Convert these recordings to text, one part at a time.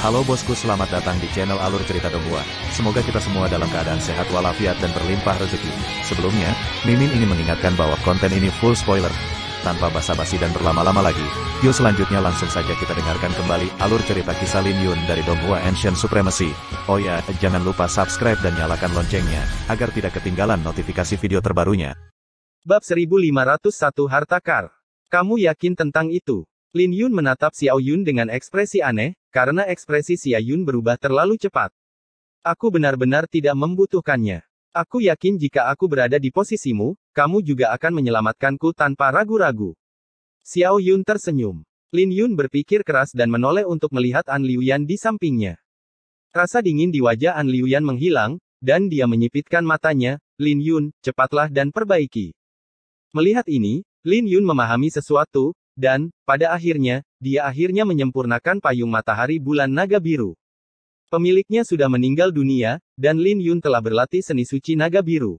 Halo bosku selamat datang di channel Alur Cerita Dongua. Semoga kita semua dalam keadaan sehat walafiat dan berlimpah rezeki. Sebelumnya, Mimin ingin mengingatkan bahwa konten ini full spoiler. Tanpa basa-basi dan berlama-lama lagi, yuk selanjutnya langsung saja kita dengarkan kembali alur cerita kisah Lin Yun dari Donghua Ancient Supremacy. Oh ya, jangan lupa subscribe dan nyalakan loncengnya, agar tidak ketinggalan notifikasi video terbarunya. Bab 1501 Harta Kar. Kamu yakin tentang itu? Lin Yun menatap Xiao Yun dengan ekspresi aneh, karena ekspresi Xiao Yun berubah terlalu cepat. Aku benar-benar tidak membutuhkannya. Aku yakin jika aku berada di posisimu, kamu juga akan menyelamatkanku tanpa ragu-ragu. Xiao Yun tersenyum. Lin Yun berpikir keras dan menoleh untuk melihat An Liuyan di sampingnya. Rasa dingin di wajah An Liuyan menghilang, dan dia menyipitkan matanya, Lin Yun, cepatlah dan perbaiki. Melihat ini, Lin Yun memahami sesuatu, dan, pada akhirnya, dia akhirnya menyempurnakan payung matahari bulan naga biru. Pemiliknya sudah meninggal dunia, dan Lin Yun telah berlatih seni suci naga biru.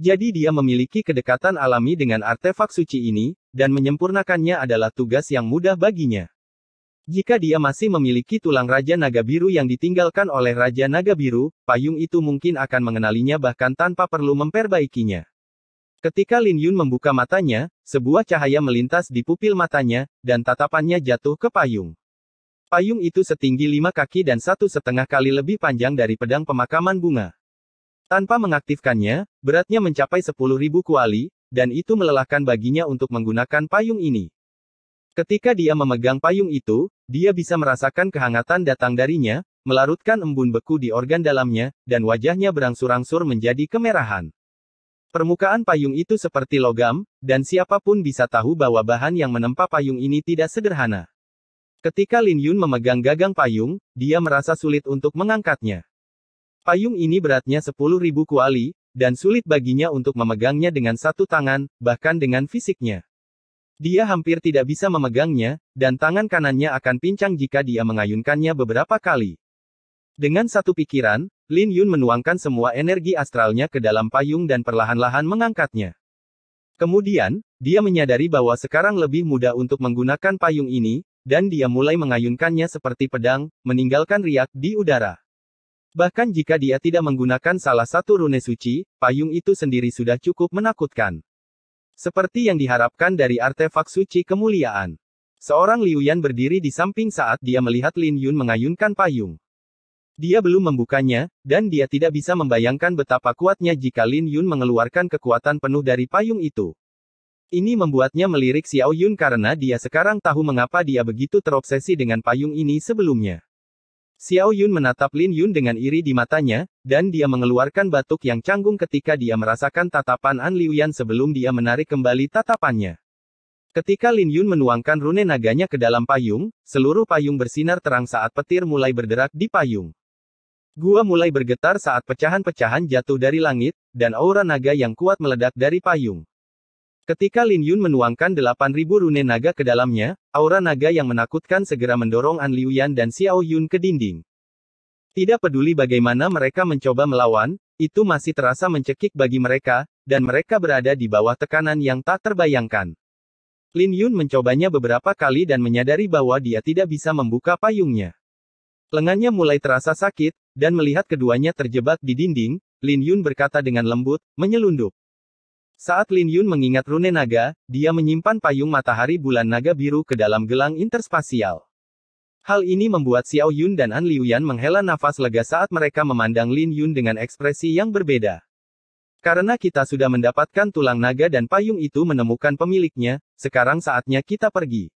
Jadi dia memiliki kedekatan alami dengan artefak suci ini, dan menyempurnakannya adalah tugas yang mudah baginya. Jika dia masih memiliki tulang Raja Naga Biru yang ditinggalkan oleh Raja Naga Biru, payung itu mungkin akan mengenalinya bahkan tanpa perlu memperbaikinya. Ketika Lin Yun membuka matanya, sebuah cahaya melintas di pupil matanya, dan tatapannya jatuh ke payung. Payung itu setinggi lima kaki dan satu setengah kali lebih panjang dari pedang pemakaman bunga. Tanpa mengaktifkannya, beratnya mencapai sepuluh ribu kuali, dan itu melelahkan baginya untuk menggunakan payung ini. Ketika dia memegang payung itu, dia bisa merasakan kehangatan datang darinya, melarutkan embun beku di organ dalamnya, dan wajahnya berangsur-angsur menjadi kemerahan. Permukaan payung itu seperti logam, dan siapapun bisa tahu bahwa bahan yang menempa payung ini tidak sederhana. Ketika Lin Yun memegang gagang payung, dia merasa sulit untuk mengangkatnya. Payung ini beratnya 10.000 kuali, dan sulit baginya untuk memegangnya dengan satu tangan, bahkan dengan fisiknya. Dia hampir tidak bisa memegangnya, dan tangan kanannya akan pincang jika dia mengayunkannya beberapa kali. Dengan satu pikiran, Lin Yun menuangkan semua energi astralnya ke dalam payung dan perlahan-lahan mengangkatnya. Kemudian, dia menyadari bahwa sekarang lebih mudah untuk menggunakan payung ini, dan dia mulai mengayunkannya seperti pedang, meninggalkan riak di udara. Bahkan jika dia tidak menggunakan salah satu rune suci, payung itu sendiri sudah cukup menakutkan. Seperti yang diharapkan dari artefak suci kemuliaan. Seorang Liu Yan berdiri di samping saat dia melihat Lin Yun mengayunkan payung. Dia belum membukanya, dan dia tidak bisa membayangkan betapa kuatnya jika Lin Yun mengeluarkan kekuatan penuh dari payung itu. Ini membuatnya melirik Xiao Yun karena dia sekarang tahu mengapa dia begitu terobsesi dengan payung ini sebelumnya. Xiao Yun menatap Lin Yun dengan iri di matanya, dan dia mengeluarkan batuk yang canggung ketika dia merasakan tatapan An Liuyan sebelum dia menarik kembali tatapannya. Ketika Lin Yun menuangkan rune naganya ke dalam payung, seluruh payung bersinar terang saat petir mulai berderak di payung. Gua mulai bergetar saat pecahan-pecahan jatuh dari langit, dan aura naga yang kuat meledak dari payung. Ketika Lin Yun menuangkan 8.000 rune naga ke dalamnya, aura naga yang menakutkan segera mendorong An Liuyan dan Xiao Yun ke dinding. Tidak peduli bagaimana mereka mencoba melawan, itu masih terasa mencekik bagi mereka, dan mereka berada di bawah tekanan yang tak terbayangkan. Lin Yun mencobanya beberapa kali dan menyadari bahwa dia tidak bisa membuka payungnya. Lengannya mulai terasa sakit, dan melihat keduanya terjebak di dinding, Lin Yun berkata dengan lembut, menyelundup. Saat Lin Yun mengingat rune naga, dia menyimpan payung matahari bulan naga biru ke dalam gelang interspasial. Hal ini membuat Xiao Yun dan An Liuyan menghela nafas lega saat mereka memandang Lin Yun dengan ekspresi yang berbeda. Karena kita sudah mendapatkan tulang naga dan payung itu menemukan pemiliknya, sekarang saatnya kita pergi.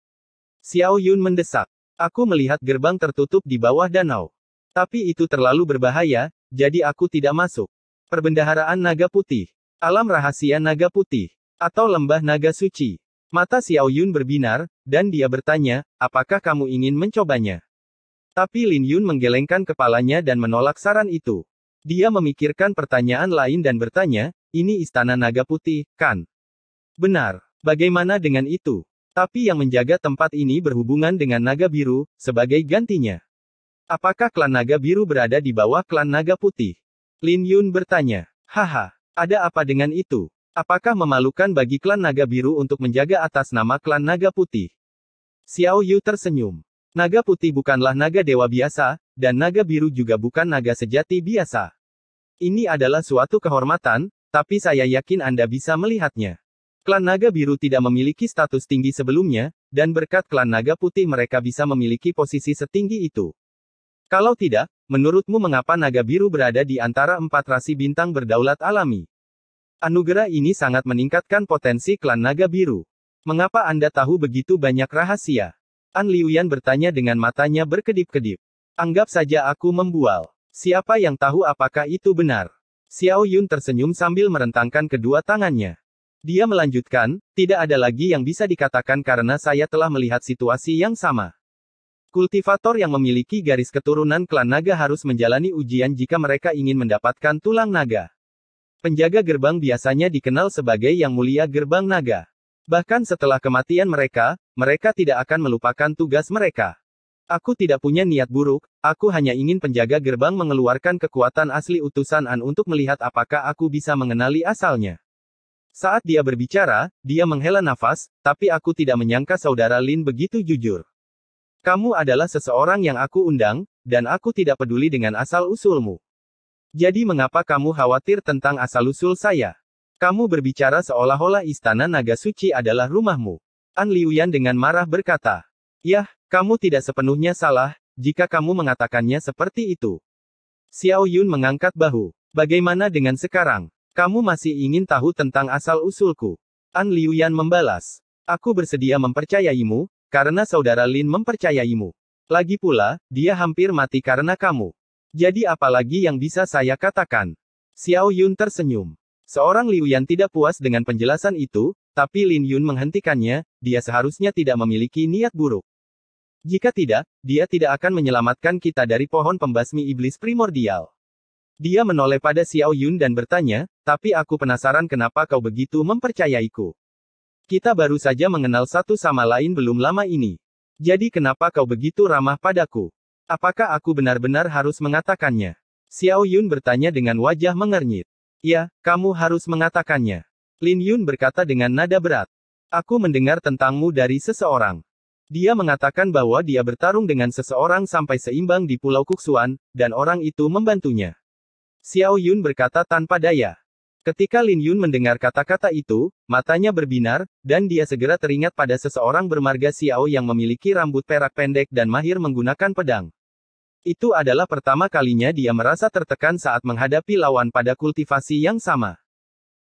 Xiao Yun mendesak. Aku melihat gerbang tertutup di bawah danau. Tapi itu terlalu berbahaya, jadi aku tidak masuk. Perbendaharaan Naga Putih. Alam rahasia Naga Putih. Atau lembah Naga Suci. Mata Xiao Yun berbinar, dan dia bertanya, apakah kamu ingin mencobanya? Tapi Lin Yun menggelengkan kepalanya dan menolak saran itu. Dia memikirkan pertanyaan lain dan bertanya, ini istana naga putih, kan? Benar. Bagaimana dengan itu? Tapi yang menjaga tempat ini berhubungan dengan naga biru, sebagai gantinya. Apakah klan naga biru berada di bawah klan naga putih? Lin Yun bertanya. Haha, ada apa dengan itu? Apakah memalukan bagi klan naga biru untuk menjaga atas nama klan naga putih? Xiao Yu tersenyum. Naga putih bukanlah naga dewa biasa, dan naga biru juga bukan naga sejati biasa. Ini adalah suatu kehormatan, tapi saya yakin Anda bisa melihatnya. Klan Naga Biru tidak memiliki status tinggi sebelumnya, dan berkat klan Naga Putih mereka bisa memiliki posisi setinggi itu. Kalau tidak, menurutmu mengapa Naga Biru berada di antara empat rasi bintang berdaulat alami? Anugerah ini sangat meningkatkan potensi klan Naga Biru. Mengapa Anda tahu begitu banyak rahasia? An Liuyan bertanya dengan matanya berkedip-kedip. Anggap saja aku membual. Siapa yang tahu apakah itu benar? Xiao Yun tersenyum sambil merentangkan kedua tangannya. Dia melanjutkan, tidak ada lagi yang bisa dikatakan karena saya telah melihat situasi yang sama. Kultivator yang memiliki garis keturunan klan naga harus menjalani ujian jika mereka ingin mendapatkan tulang naga. Penjaga gerbang biasanya dikenal sebagai yang mulia gerbang naga. Bahkan setelah kematian mereka, mereka tidak akan melupakan tugas mereka. Aku tidak punya niat buruk, aku hanya ingin penjaga gerbang mengeluarkan kekuatan asli utusan An untuk melihat apakah aku bisa mengenali asalnya. Saat dia berbicara, dia menghela nafas, tapi aku tidak menyangka saudara Lin begitu jujur. Kamu adalah seseorang yang aku undang, dan aku tidak peduli dengan asal-usulmu. Jadi mengapa kamu khawatir tentang asal-usul saya? Kamu berbicara seolah-olah istana naga suci adalah rumahmu. An Liuyan dengan marah berkata, Yah, kamu tidak sepenuhnya salah, jika kamu mengatakannya seperti itu. Xiao Yun mengangkat bahu. Bagaimana dengan sekarang? Kamu masih ingin tahu tentang asal-usulku? An Liuyan membalas. Aku bersedia mempercayaimu, karena saudara Lin mempercayaimu. Lagi pula, dia hampir mati karena kamu. Jadi apalagi yang bisa saya katakan? Xiao Yun tersenyum. Seorang Liu tidak puas dengan penjelasan itu, tapi Lin Yun menghentikannya, dia seharusnya tidak memiliki niat buruk. Jika tidak, dia tidak akan menyelamatkan kita dari pohon pembasmi iblis primordial. Dia menoleh pada Xiao Yun dan bertanya, tapi aku penasaran kenapa kau begitu mempercayaiku. Kita baru saja mengenal satu sama lain belum lama ini. Jadi kenapa kau begitu ramah padaku? Apakah aku benar-benar harus mengatakannya? Xiao Yun bertanya dengan wajah mengernyit. Ya, kamu harus mengatakannya. Lin Yun berkata dengan nada berat. Aku mendengar tentangmu dari seseorang. Dia mengatakan bahwa dia bertarung dengan seseorang sampai seimbang di Pulau Kuksuan, dan orang itu membantunya. Xiao Yun berkata tanpa daya. Ketika Lin Yun mendengar kata-kata itu, matanya berbinar, dan dia segera teringat pada seseorang bermarga Xiao yang memiliki rambut perak pendek dan mahir menggunakan pedang. Itu adalah pertama kalinya dia merasa tertekan saat menghadapi lawan pada kultivasi yang sama.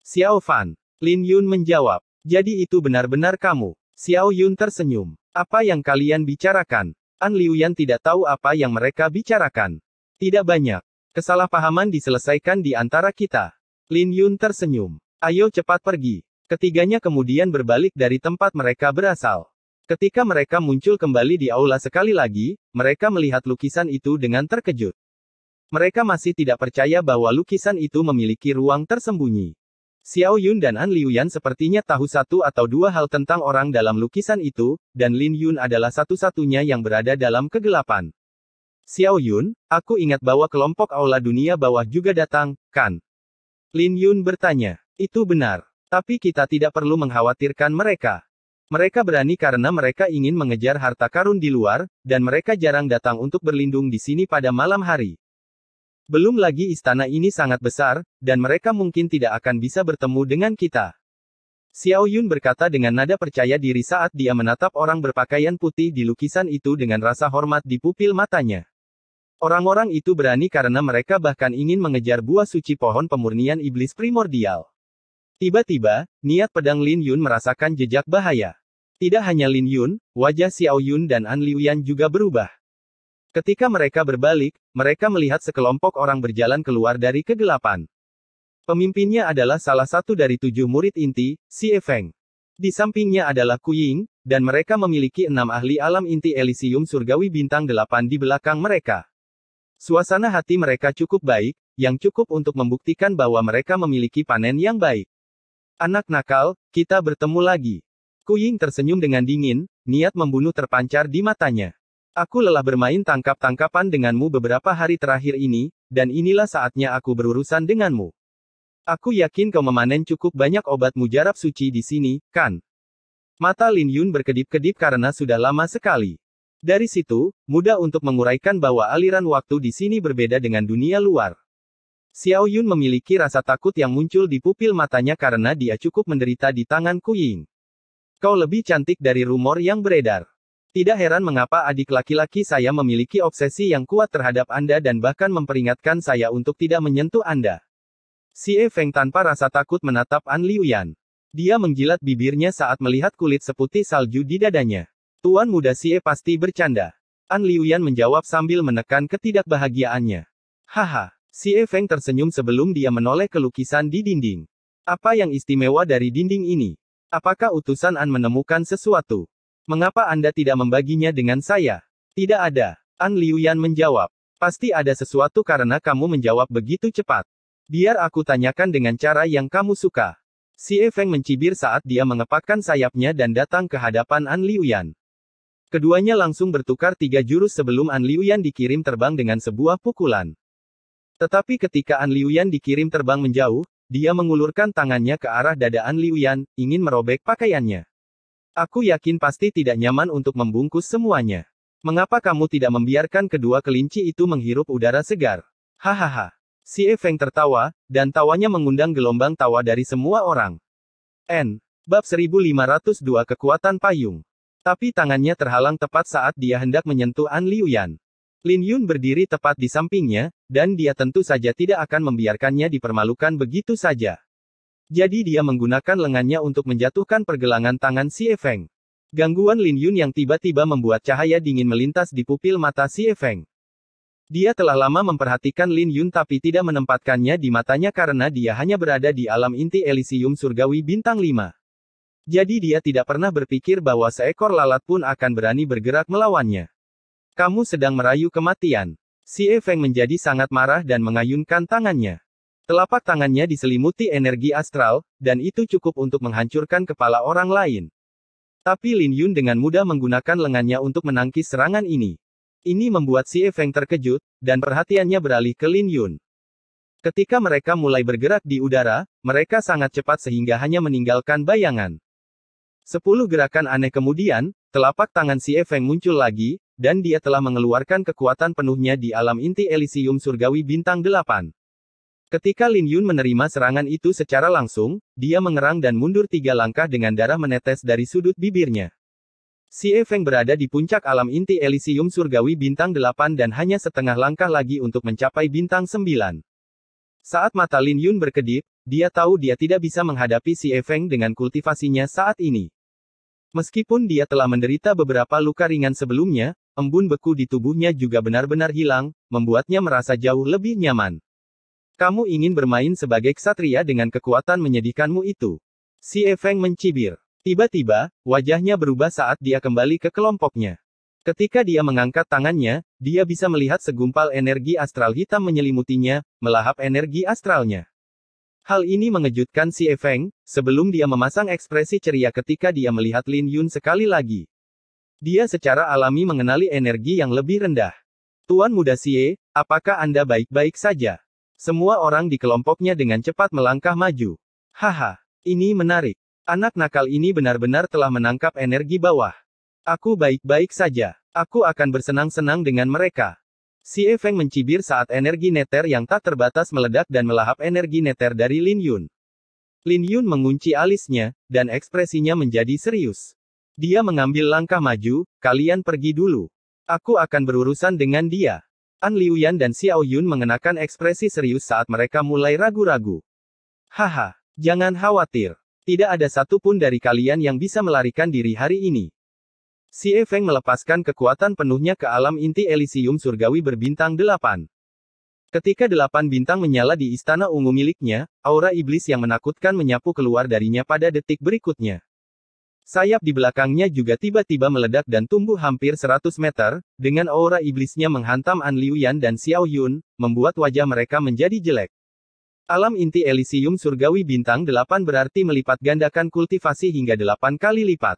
Xiao Fan. Lin Yun menjawab. Jadi itu benar-benar kamu. Xiao Yun tersenyum. Apa yang kalian bicarakan? An Liuyan tidak tahu apa yang mereka bicarakan. Tidak banyak. Kesalahpahaman diselesaikan di antara kita. Lin Yun tersenyum. Ayo cepat pergi. Ketiganya kemudian berbalik dari tempat mereka berasal. Ketika mereka muncul kembali di aula sekali lagi, mereka melihat lukisan itu dengan terkejut. Mereka masih tidak percaya bahwa lukisan itu memiliki ruang tersembunyi. Xiao Yun dan An Liuyan sepertinya tahu satu atau dua hal tentang orang dalam lukisan itu, dan Lin Yun adalah satu-satunya yang berada dalam kegelapan. Xiao Yun, aku ingat bahwa kelompok Aula Dunia Bawah juga datang, kan? Lin Yun bertanya. Itu benar. Tapi kita tidak perlu mengkhawatirkan mereka. Mereka berani karena mereka ingin mengejar harta karun di luar, dan mereka jarang datang untuk berlindung di sini pada malam hari. Belum lagi istana ini sangat besar, dan mereka mungkin tidak akan bisa bertemu dengan kita. Xiao Yun berkata dengan nada percaya diri saat dia menatap orang berpakaian putih di lukisan itu dengan rasa hormat di pupil matanya. Orang-orang itu berani karena mereka bahkan ingin mengejar buah suci pohon pemurnian iblis primordial. Tiba-tiba, niat pedang Lin Yun merasakan jejak bahaya. Tidak hanya Lin Yun, wajah Xiao Yun dan An Liuyan juga berubah. Ketika mereka berbalik, mereka melihat sekelompok orang berjalan keluar dari kegelapan. Pemimpinnya adalah salah satu dari tujuh murid inti, Si Efeng. Di sampingnya adalah Kuying, dan mereka memiliki enam ahli alam inti Elysium surgawi bintang delapan di belakang mereka. Suasana hati mereka cukup baik, yang cukup untuk membuktikan bahwa mereka memiliki panen yang baik. Anak nakal, kita bertemu lagi. Kuying tersenyum dengan dingin, niat membunuh terpancar di matanya. Aku lelah bermain tangkap-tangkapan denganmu beberapa hari terakhir ini, dan inilah saatnya aku berurusan denganmu. Aku yakin kau memanen cukup banyak obat mujarab suci di sini, kan? Mata Lin Yun berkedip-kedip karena sudah lama sekali. Dari situ, mudah untuk menguraikan bahwa aliran waktu di sini berbeda dengan dunia luar. Xiao Yun memiliki rasa takut yang muncul di pupil matanya karena dia cukup menderita di tangan Ku Ying. Kau lebih cantik dari rumor yang beredar. Tidak heran mengapa adik laki-laki saya memiliki obsesi yang kuat terhadap Anda dan bahkan memperingatkan saya untuk tidak menyentuh Anda. Si Feng tanpa rasa takut menatap An Liuyan. Dia menjilat bibirnya saat melihat kulit seputih salju di dadanya. Tuan muda Xie pasti bercanda. An Liuyan menjawab sambil menekan ketidakbahagiaannya. Haha, Xie Feng tersenyum sebelum dia menoleh ke lukisan di dinding. Apa yang istimewa dari dinding ini? Apakah utusan An menemukan sesuatu? Mengapa Anda tidak membaginya dengan saya? Tidak ada. An Liuyan menjawab. Pasti ada sesuatu karena kamu menjawab begitu cepat. Biar aku tanyakan dengan cara yang kamu suka. Si Feng mencibir saat dia mengepakkan sayapnya dan datang ke hadapan An Liuyan. Keduanya langsung bertukar tiga jurus sebelum An Liuyan dikirim terbang dengan sebuah pukulan. Tetapi ketika An Liuyan dikirim terbang menjauh, dia mengulurkan tangannya ke arah dada An Liuyan, ingin merobek pakaiannya. Aku yakin pasti tidak nyaman untuk membungkus semuanya. Mengapa kamu tidak membiarkan kedua kelinci itu menghirup udara segar? Hahaha. Si Efeng tertawa, dan tawanya mengundang gelombang tawa dari semua orang. N. Bab 1502 Kekuatan Payung tapi tangannya terhalang tepat saat dia hendak menyentuh An Yan. Lin Yun berdiri tepat di sampingnya, dan dia tentu saja tidak akan membiarkannya dipermalukan begitu saja. Jadi dia menggunakan lengannya untuk menjatuhkan pergelangan tangan Si Feng. Gangguan Lin Yun yang tiba-tiba membuat cahaya dingin melintas di pupil mata Si Feng. Dia telah lama memperhatikan Lin Yun tapi tidak menempatkannya di matanya karena dia hanya berada di alam inti Elysium Surgawi Bintang 5. Jadi dia tidak pernah berpikir bahwa seekor lalat pun akan berani bergerak melawannya. Kamu sedang merayu kematian. Si Efeng menjadi sangat marah dan mengayunkan tangannya. Telapak tangannya diselimuti energi astral, dan itu cukup untuk menghancurkan kepala orang lain. Tapi Lin Yun dengan mudah menggunakan lengannya untuk menangkis serangan ini. Ini membuat si Efeng terkejut, dan perhatiannya beralih ke Lin Yun. Ketika mereka mulai bergerak di udara, mereka sangat cepat sehingga hanya meninggalkan bayangan. Sepuluh gerakan aneh kemudian, telapak tangan si Efeng muncul lagi, dan dia telah mengeluarkan kekuatan penuhnya di alam inti Elysium surgawi bintang delapan. Ketika Lin Yun menerima serangan itu secara langsung, dia mengerang dan mundur tiga langkah dengan darah menetes dari sudut bibirnya. Si Efeng berada di puncak alam inti Elysium surgawi bintang delapan dan hanya setengah langkah lagi untuk mencapai bintang sembilan. Saat mata Lin Yun berkedip, dia tahu dia tidak bisa menghadapi si Efeng dengan kultivasinya saat ini. Meskipun dia telah menderita beberapa luka ringan sebelumnya, embun beku di tubuhnya juga benar-benar hilang, membuatnya merasa jauh lebih nyaman. Kamu ingin bermain sebagai ksatria dengan kekuatan menyedihkanmu itu. Si Efeng mencibir. Tiba-tiba, wajahnya berubah saat dia kembali ke kelompoknya. Ketika dia mengangkat tangannya, dia bisa melihat segumpal energi astral hitam menyelimutinya, melahap energi astralnya. Hal ini mengejutkan si Efeng, sebelum dia memasang ekspresi ceria ketika dia melihat Lin Yun sekali lagi. Dia secara alami mengenali energi yang lebih rendah. Tuan muda Xie, apakah Anda baik-baik saja? Semua orang di kelompoknya dengan cepat melangkah maju. Haha, ini menarik. Anak nakal ini benar-benar telah menangkap energi bawah. Aku baik-baik saja. Aku akan bersenang-senang dengan mereka. Si Feng mencibir saat energi neter yang tak terbatas meledak dan melahap energi neter dari Lin Yun. Lin Yun mengunci alisnya, dan ekspresinya menjadi serius. Dia mengambil langkah maju, kalian pergi dulu. Aku akan berurusan dengan dia. An Liuyan dan Xiao Yun mengenakan ekspresi serius saat mereka mulai ragu-ragu. Haha, jangan khawatir. Tidak ada satupun dari kalian yang bisa melarikan diri hari ini. Si Efeng melepaskan kekuatan penuhnya ke alam inti Elysium surgawi berbintang delapan. Ketika delapan bintang menyala di istana ungu miliknya, aura iblis yang menakutkan menyapu keluar darinya pada detik berikutnya. Sayap di belakangnya juga tiba-tiba meledak dan tumbuh hampir 100 meter, dengan aura iblisnya menghantam An Liuyan dan Xiao Yun, membuat wajah mereka menjadi jelek. Alam inti Elysium surgawi bintang delapan berarti melipat gandakan kultivasi hingga delapan kali lipat.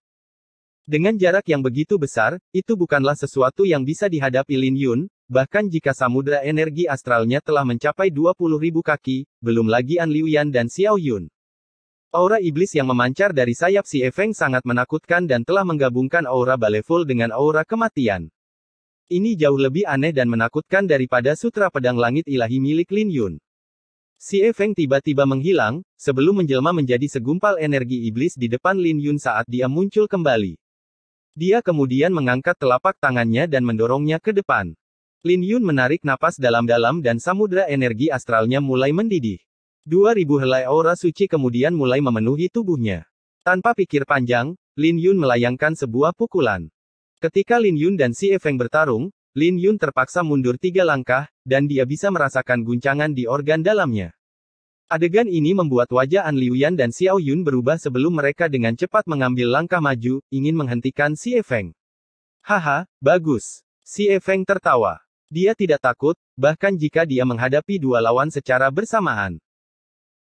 Dengan jarak yang begitu besar, itu bukanlah sesuatu yang bisa dihadapi Lin Yun, bahkan jika samudera energi astralnya telah mencapai ribu kaki, belum lagi An Liu Yan dan Xiao Yun. Aura iblis yang memancar dari sayap si Efeng sangat menakutkan dan telah menggabungkan aura baleful dengan aura kematian. Ini jauh lebih aneh dan menakutkan daripada sutra pedang langit ilahi milik Lin Yun. Si Efeng tiba-tiba menghilang, sebelum menjelma menjadi segumpal energi iblis di depan Lin Yun saat dia muncul kembali. Dia kemudian mengangkat telapak tangannya dan mendorongnya ke depan. Lin Yun menarik napas dalam-dalam dan samudra energi astralnya mulai mendidih. 2000 helai aura suci kemudian mulai memenuhi tubuhnya. Tanpa pikir panjang, Lin Yun melayangkan sebuah pukulan. Ketika Lin Yun dan Si Feng bertarung, Lin Yun terpaksa mundur tiga langkah, dan dia bisa merasakan guncangan di organ dalamnya. Adegan ini membuat wajah An Liuyan dan Xiao Yun berubah sebelum mereka dengan cepat mengambil langkah maju, ingin menghentikan Si Feng. Haha, bagus. Si Feng tertawa. Dia tidak takut, bahkan jika dia menghadapi dua lawan secara bersamaan.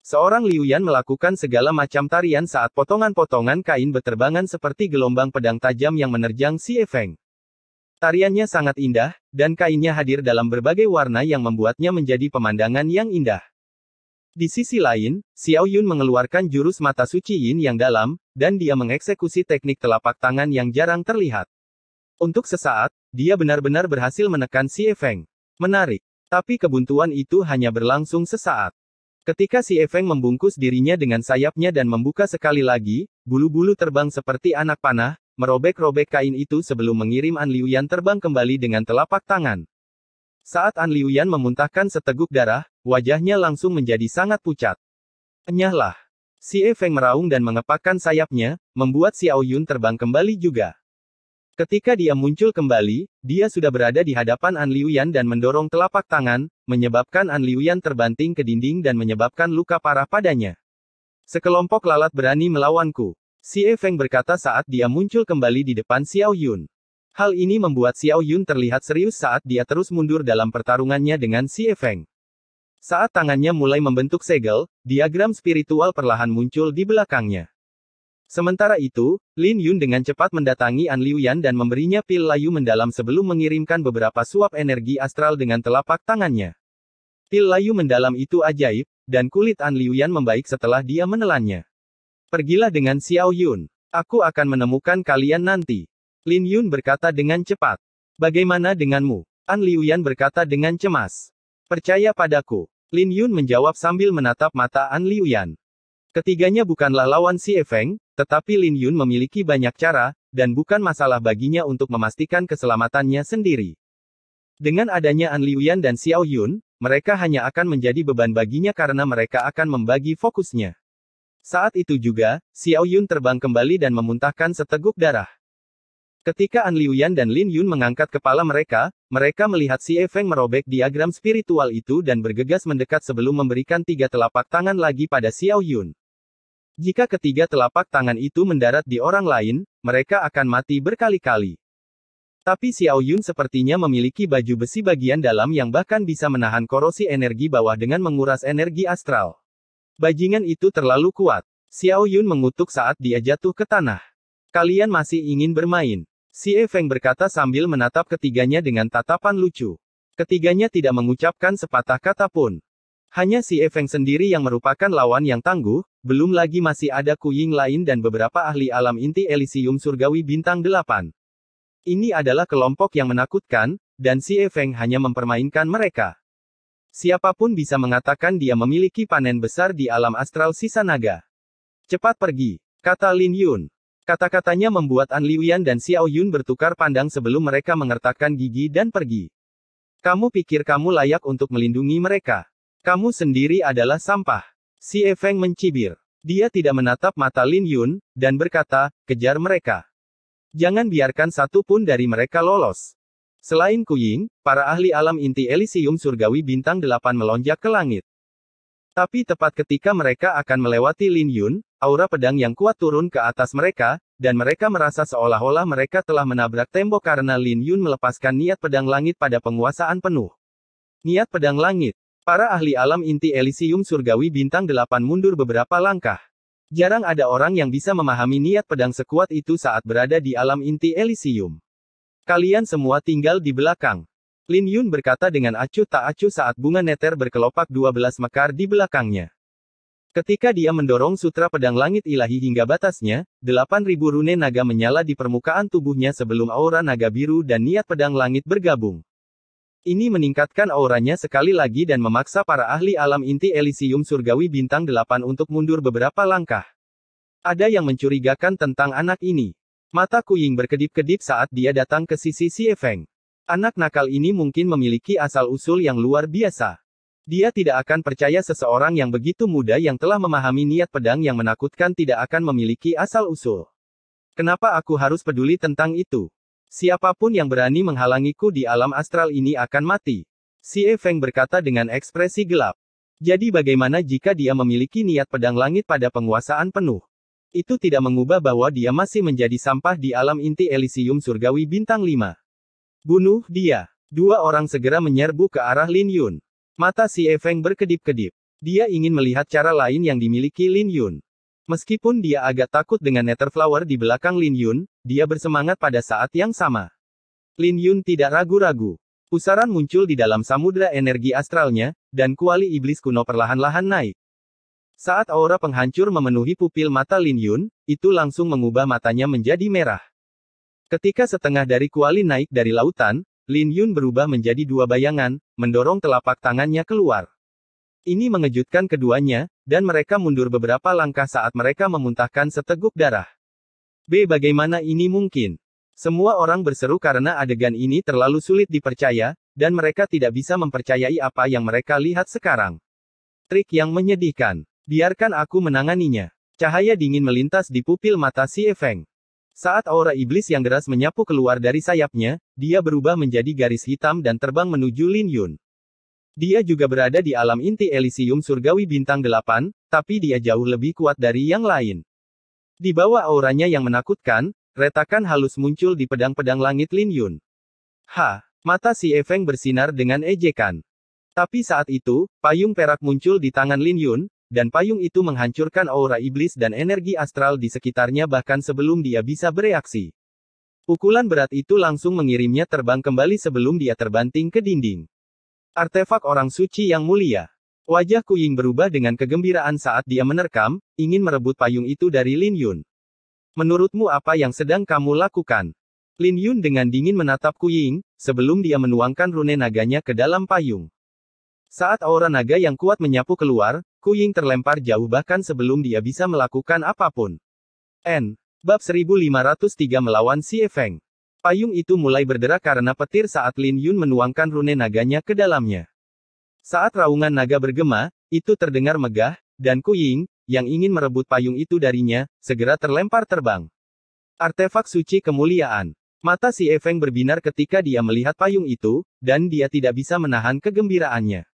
Seorang Liuyan melakukan segala macam tarian saat potongan-potongan kain beterbangan seperti gelombang pedang tajam yang menerjang Si Feng. Tariannya sangat indah, dan kainnya hadir dalam berbagai warna yang membuatnya menjadi pemandangan yang indah. Di sisi lain, Xiao Yun mengeluarkan jurus mata suci Yin yang dalam, dan dia mengeksekusi teknik telapak tangan yang jarang terlihat. Untuk sesaat, dia benar-benar berhasil menekan Si Feng, Menarik. Tapi kebuntuan itu hanya berlangsung sesaat. Ketika si Feng membungkus dirinya dengan sayapnya dan membuka sekali lagi, bulu-bulu terbang seperti anak panah, merobek-robek kain itu sebelum mengirim An Liuyan terbang kembali dengan telapak tangan. Saat An Liuyan memuntahkan seteguk darah, wajahnya langsung menjadi sangat pucat. Enyahlah. Si e Feng meraung dan mengepakkan sayapnya, membuat Xiao Ao Yun terbang kembali juga. Ketika dia muncul kembali, dia sudah berada di hadapan An Liuyan dan mendorong telapak tangan, menyebabkan An Liuyan terbanting ke dinding dan menyebabkan luka parah padanya. Sekelompok lalat berani melawanku. Si e Feng berkata saat dia muncul kembali di depan Xiao Yun. Hal ini membuat Xiao Yun terlihat serius saat dia terus mundur dalam pertarungannya dengan Si Feng. Saat tangannya mulai membentuk segel, diagram spiritual perlahan muncul di belakangnya. Sementara itu, Lin Yun dengan cepat mendatangi An Liuyan dan memberinya pil layu mendalam sebelum mengirimkan beberapa suap energi astral dengan telapak tangannya. Pil layu mendalam itu ajaib, dan kulit An Liuyan membaik setelah dia menelannya. Pergilah dengan Xiao Yun. Aku akan menemukan kalian nanti. Lin Yun berkata dengan cepat. Bagaimana denganmu? An Liuyan berkata dengan cemas. Percaya padaku. Lin Yun menjawab sambil menatap mata An Liuyan. Ketiganya bukanlah lawan si Efeng, tetapi Lin Yun memiliki banyak cara, dan bukan masalah baginya untuk memastikan keselamatannya sendiri. Dengan adanya An Liuyan dan Xiao Yun, mereka hanya akan menjadi beban baginya karena mereka akan membagi fokusnya. Saat itu juga, Xiao Yun terbang kembali dan memuntahkan seteguk darah. Ketika An Liuyan dan Lin Yun mengangkat kepala mereka, mereka melihat si Efeng merobek diagram spiritual itu dan bergegas mendekat sebelum memberikan tiga telapak tangan lagi pada Xiao Yun. Jika ketiga telapak tangan itu mendarat di orang lain, mereka akan mati berkali-kali. Tapi Xiao Yun sepertinya memiliki baju besi bagian dalam yang bahkan bisa menahan korosi energi bawah dengan menguras energi astral. Bajingan itu terlalu kuat. Xiao Yun mengutuk saat dia jatuh ke tanah. Kalian masih ingin bermain. Si Efeng berkata sambil menatap ketiganya dengan tatapan lucu. Ketiganya tidak mengucapkan sepatah kata pun. Hanya si Efeng sendiri yang merupakan lawan yang tangguh, belum lagi masih ada Kuying lain dan beberapa ahli alam inti Elysium Surgawi Bintang 8. Ini adalah kelompok yang menakutkan, dan si Efeng hanya mempermainkan mereka. Siapapun bisa mengatakan dia memiliki panen besar di alam astral sisa naga. Cepat pergi, kata Lin Yun. Kata-katanya membuat An Liuyan dan Xiao Yun bertukar pandang sebelum mereka mengertakkan gigi dan pergi. Kamu pikir kamu layak untuk melindungi mereka? Kamu sendiri adalah sampah. Si Efeng mencibir. Dia tidak menatap mata Lin Yun, dan berkata, kejar mereka. Jangan biarkan satu pun dari mereka lolos. Selain Kuying, para ahli alam inti Elysium surgawi bintang 8 melonjak ke langit. Tapi tepat ketika mereka akan melewati Lin Yun, aura pedang yang kuat turun ke atas mereka, dan mereka merasa seolah-olah mereka telah menabrak tembok karena Lin Yun melepaskan niat pedang langit pada penguasaan penuh. Niat pedang langit. Para ahli alam inti Elysium surgawi bintang 8 mundur beberapa langkah. Jarang ada orang yang bisa memahami niat pedang sekuat itu saat berada di alam inti Elysium. Kalian semua tinggal di belakang. Lin Yun berkata dengan acuh tak acuh saat bunga neter berkelopak 12 mekar di belakangnya. Ketika dia mendorong sutra pedang langit ilahi hingga batasnya, 8000 rune naga menyala di permukaan tubuhnya sebelum aura naga biru dan niat pedang langit bergabung. Ini meningkatkan auranya sekali lagi dan memaksa para ahli alam inti Elysium surgawi bintang 8 untuk mundur beberapa langkah. Ada yang mencurigakan tentang anak ini. Mata Kuying berkedip-kedip saat dia datang ke sisi Si Efeng. Anak nakal ini mungkin memiliki asal-usul yang luar biasa. Dia tidak akan percaya seseorang yang begitu muda yang telah memahami niat pedang yang menakutkan tidak akan memiliki asal-usul. Kenapa aku harus peduli tentang itu? Siapapun yang berani menghalangiku di alam astral ini akan mati. Si Efeng berkata dengan ekspresi gelap. Jadi bagaimana jika dia memiliki niat pedang langit pada penguasaan penuh? Itu tidak mengubah bahwa dia masih menjadi sampah di alam inti Elysium Surgawi Bintang 5. Bunuh dia. Dua orang segera menyerbu ke arah Lin Yun. Mata si Efeng berkedip-kedip. Dia ingin melihat cara lain yang dimiliki Lin Yun. Meskipun dia agak takut dengan Flower di belakang Lin Yun, dia bersemangat pada saat yang sama. Lin Yun tidak ragu-ragu. Pusaran muncul di dalam samudera energi astralnya, dan kuali iblis kuno perlahan-lahan naik. Saat aura penghancur memenuhi pupil mata Lin Yun, itu langsung mengubah matanya menjadi merah. Ketika setengah dari kuali naik dari lautan, Lin Yun berubah menjadi dua bayangan, mendorong telapak tangannya keluar. Ini mengejutkan keduanya, dan mereka mundur beberapa langkah saat mereka memuntahkan seteguk darah. B. Bagaimana ini mungkin? Semua orang berseru karena adegan ini terlalu sulit dipercaya, dan mereka tidak bisa mempercayai apa yang mereka lihat sekarang. Trik yang menyedihkan. Biarkan aku menanganinya. Cahaya dingin melintas di pupil mata si Efeng. Saat aura iblis yang deras menyapu keluar dari sayapnya, dia berubah menjadi garis hitam dan terbang menuju Lin Yun. Dia juga berada di alam inti Elysium surgawi bintang 8, tapi dia jauh lebih kuat dari yang lain. Di bawah auranya yang menakutkan, retakan halus muncul di pedang-pedang langit Lin Yun. Ha! Mata si Efeng bersinar dengan ejekan. Tapi saat itu, payung perak muncul di tangan Lin Yun, dan payung itu menghancurkan aura iblis dan energi astral di sekitarnya bahkan sebelum dia bisa bereaksi. Pukulan berat itu langsung mengirimnya terbang kembali sebelum dia terbanting ke dinding. Artefak orang suci yang mulia. Wajah Kuying berubah dengan kegembiraan saat dia menerkam, ingin merebut payung itu dari Lin Yun. Menurutmu apa yang sedang kamu lakukan? Lin Yun dengan dingin menatap Kuying, sebelum dia menuangkan rune naganya ke dalam payung. Saat aura naga yang kuat menyapu keluar, Kuying terlempar jauh bahkan sebelum dia bisa melakukan apapun. N. Bab 1503 melawan Si Feng. Payung itu mulai berderak karena petir saat Lin Yun menuangkan rune naganya ke dalamnya. Saat raungan naga bergema, itu terdengar megah, dan Kuying, yang ingin merebut payung itu darinya, segera terlempar terbang. Artefak suci kemuliaan. Mata si Efeng berbinar ketika dia melihat payung itu, dan dia tidak bisa menahan kegembiraannya.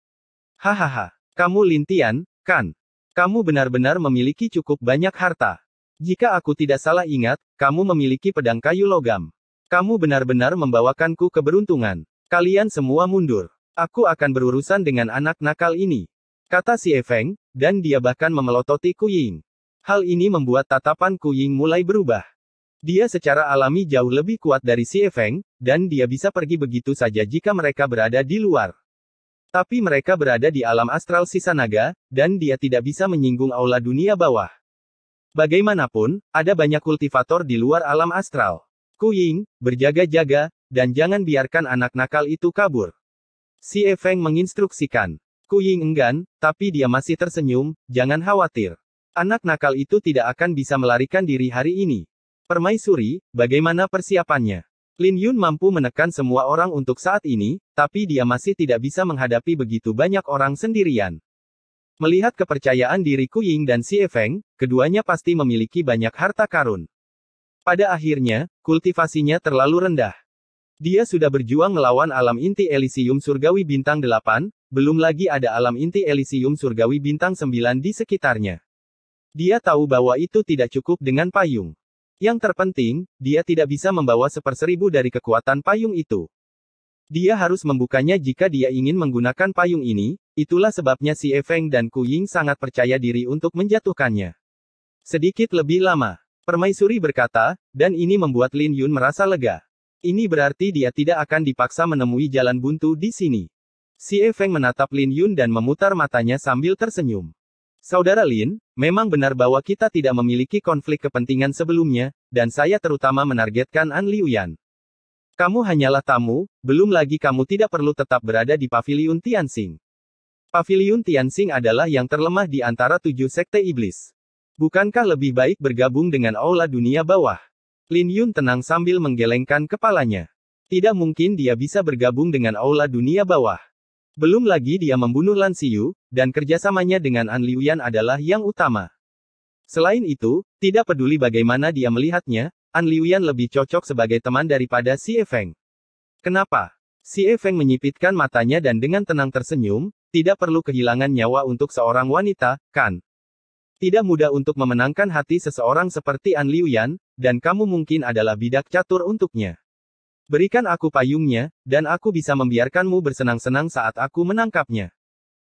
Hahaha, kamu Lintian, Kan, kamu benar-benar memiliki cukup banyak harta. Jika aku tidak salah ingat, kamu memiliki pedang kayu logam. Kamu benar-benar membawakanku keberuntungan. Kalian semua mundur. Aku akan berurusan dengan anak nakal ini. Kata si Efeng, dan dia bahkan memelototi Kuying. Hal ini membuat tatapan Kuying mulai berubah. Dia secara alami jauh lebih kuat dari si Efeng, dan dia bisa pergi begitu saja jika mereka berada di luar. Tapi mereka berada di alam astral sisa naga, dan dia tidak bisa menyinggung aula dunia bawah. Bagaimanapun, ada banyak kultivator di luar alam astral. Kuying, berjaga-jaga, dan jangan biarkan anak nakal itu kabur. Si Efeng menginstruksikan. Kuying enggan, tapi dia masih tersenyum, jangan khawatir. Anak nakal itu tidak akan bisa melarikan diri hari ini. Permaisuri, bagaimana persiapannya? Lin Yun mampu menekan semua orang untuk saat ini, tapi dia masih tidak bisa menghadapi begitu banyak orang sendirian. Melihat kepercayaan diri Ying dan Si Feng, keduanya pasti memiliki banyak harta karun. Pada akhirnya, kultivasinya terlalu rendah. Dia sudah berjuang melawan alam inti Elysium Surgawi Bintang 8, belum lagi ada alam inti Elysium Surgawi Bintang 9 di sekitarnya. Dia tahu bahwa itu tidak cukup dengan payung. Yang terpenting, dia tidak bisa membawa seperseribu dari kekuatan payung itu. Dia harus membukanya jika dia ingin menggunakan payung ini, itulah sebabnya si Efeng dan Kuying sangat percaya diri untuk menjatuhkannya. Sedikit lebih lama, Permaisuri berkata, dan ini membuat Lin Yun merasa lega. Ini berarti dia tidak akan dipaksa menemui jalan buntu di sini. Si Efeng menatap Lin Yun dan memutar matanya sambil tersenyum. Saudara Lin, memang benar bahwa kita tidak memiliki konflik kepentingan sebelumnya, dan saya terutama menargetkan An Liuyan. Kamu hanyalah tamu, belum lagi kamu tidak perlu tetap berada di Paviliun Tianxing. Paviliun Tianxing adalah yang terlemah di antara tujuh sekte iblis. Bukankah lebih baik bergabung dengan Aula Dunia Bawah? Lin Yun tenang sambil menggelengkan kepalanya. Tidak mungkin dia bisa bergabung dengan Aula Dunia Bawah. Belum lagi dia membunuh Lan Siyu, dan kerjasamanya dengan An Liuyan adalah yang utama. Selain itu, tidak peduli bagaimana dia melihatnya, An Liuyan lebih cocok sebagai teman daripada Si Efeng. Kenapa? Si Efeng menyipitkan matanya dan dengan tenang tersenyum, tidak perlu kehilangan nyawa untuk seorang wanita, kan? Tidak mudah untuk memenangkan hati seseorang seperti An Liuyan, dan kamu mungkin adalah bidak catur untuknya. Berikan aku payungnya, dan aku bisa membiarkanmu bersenang-senang saat aku menangkapnya.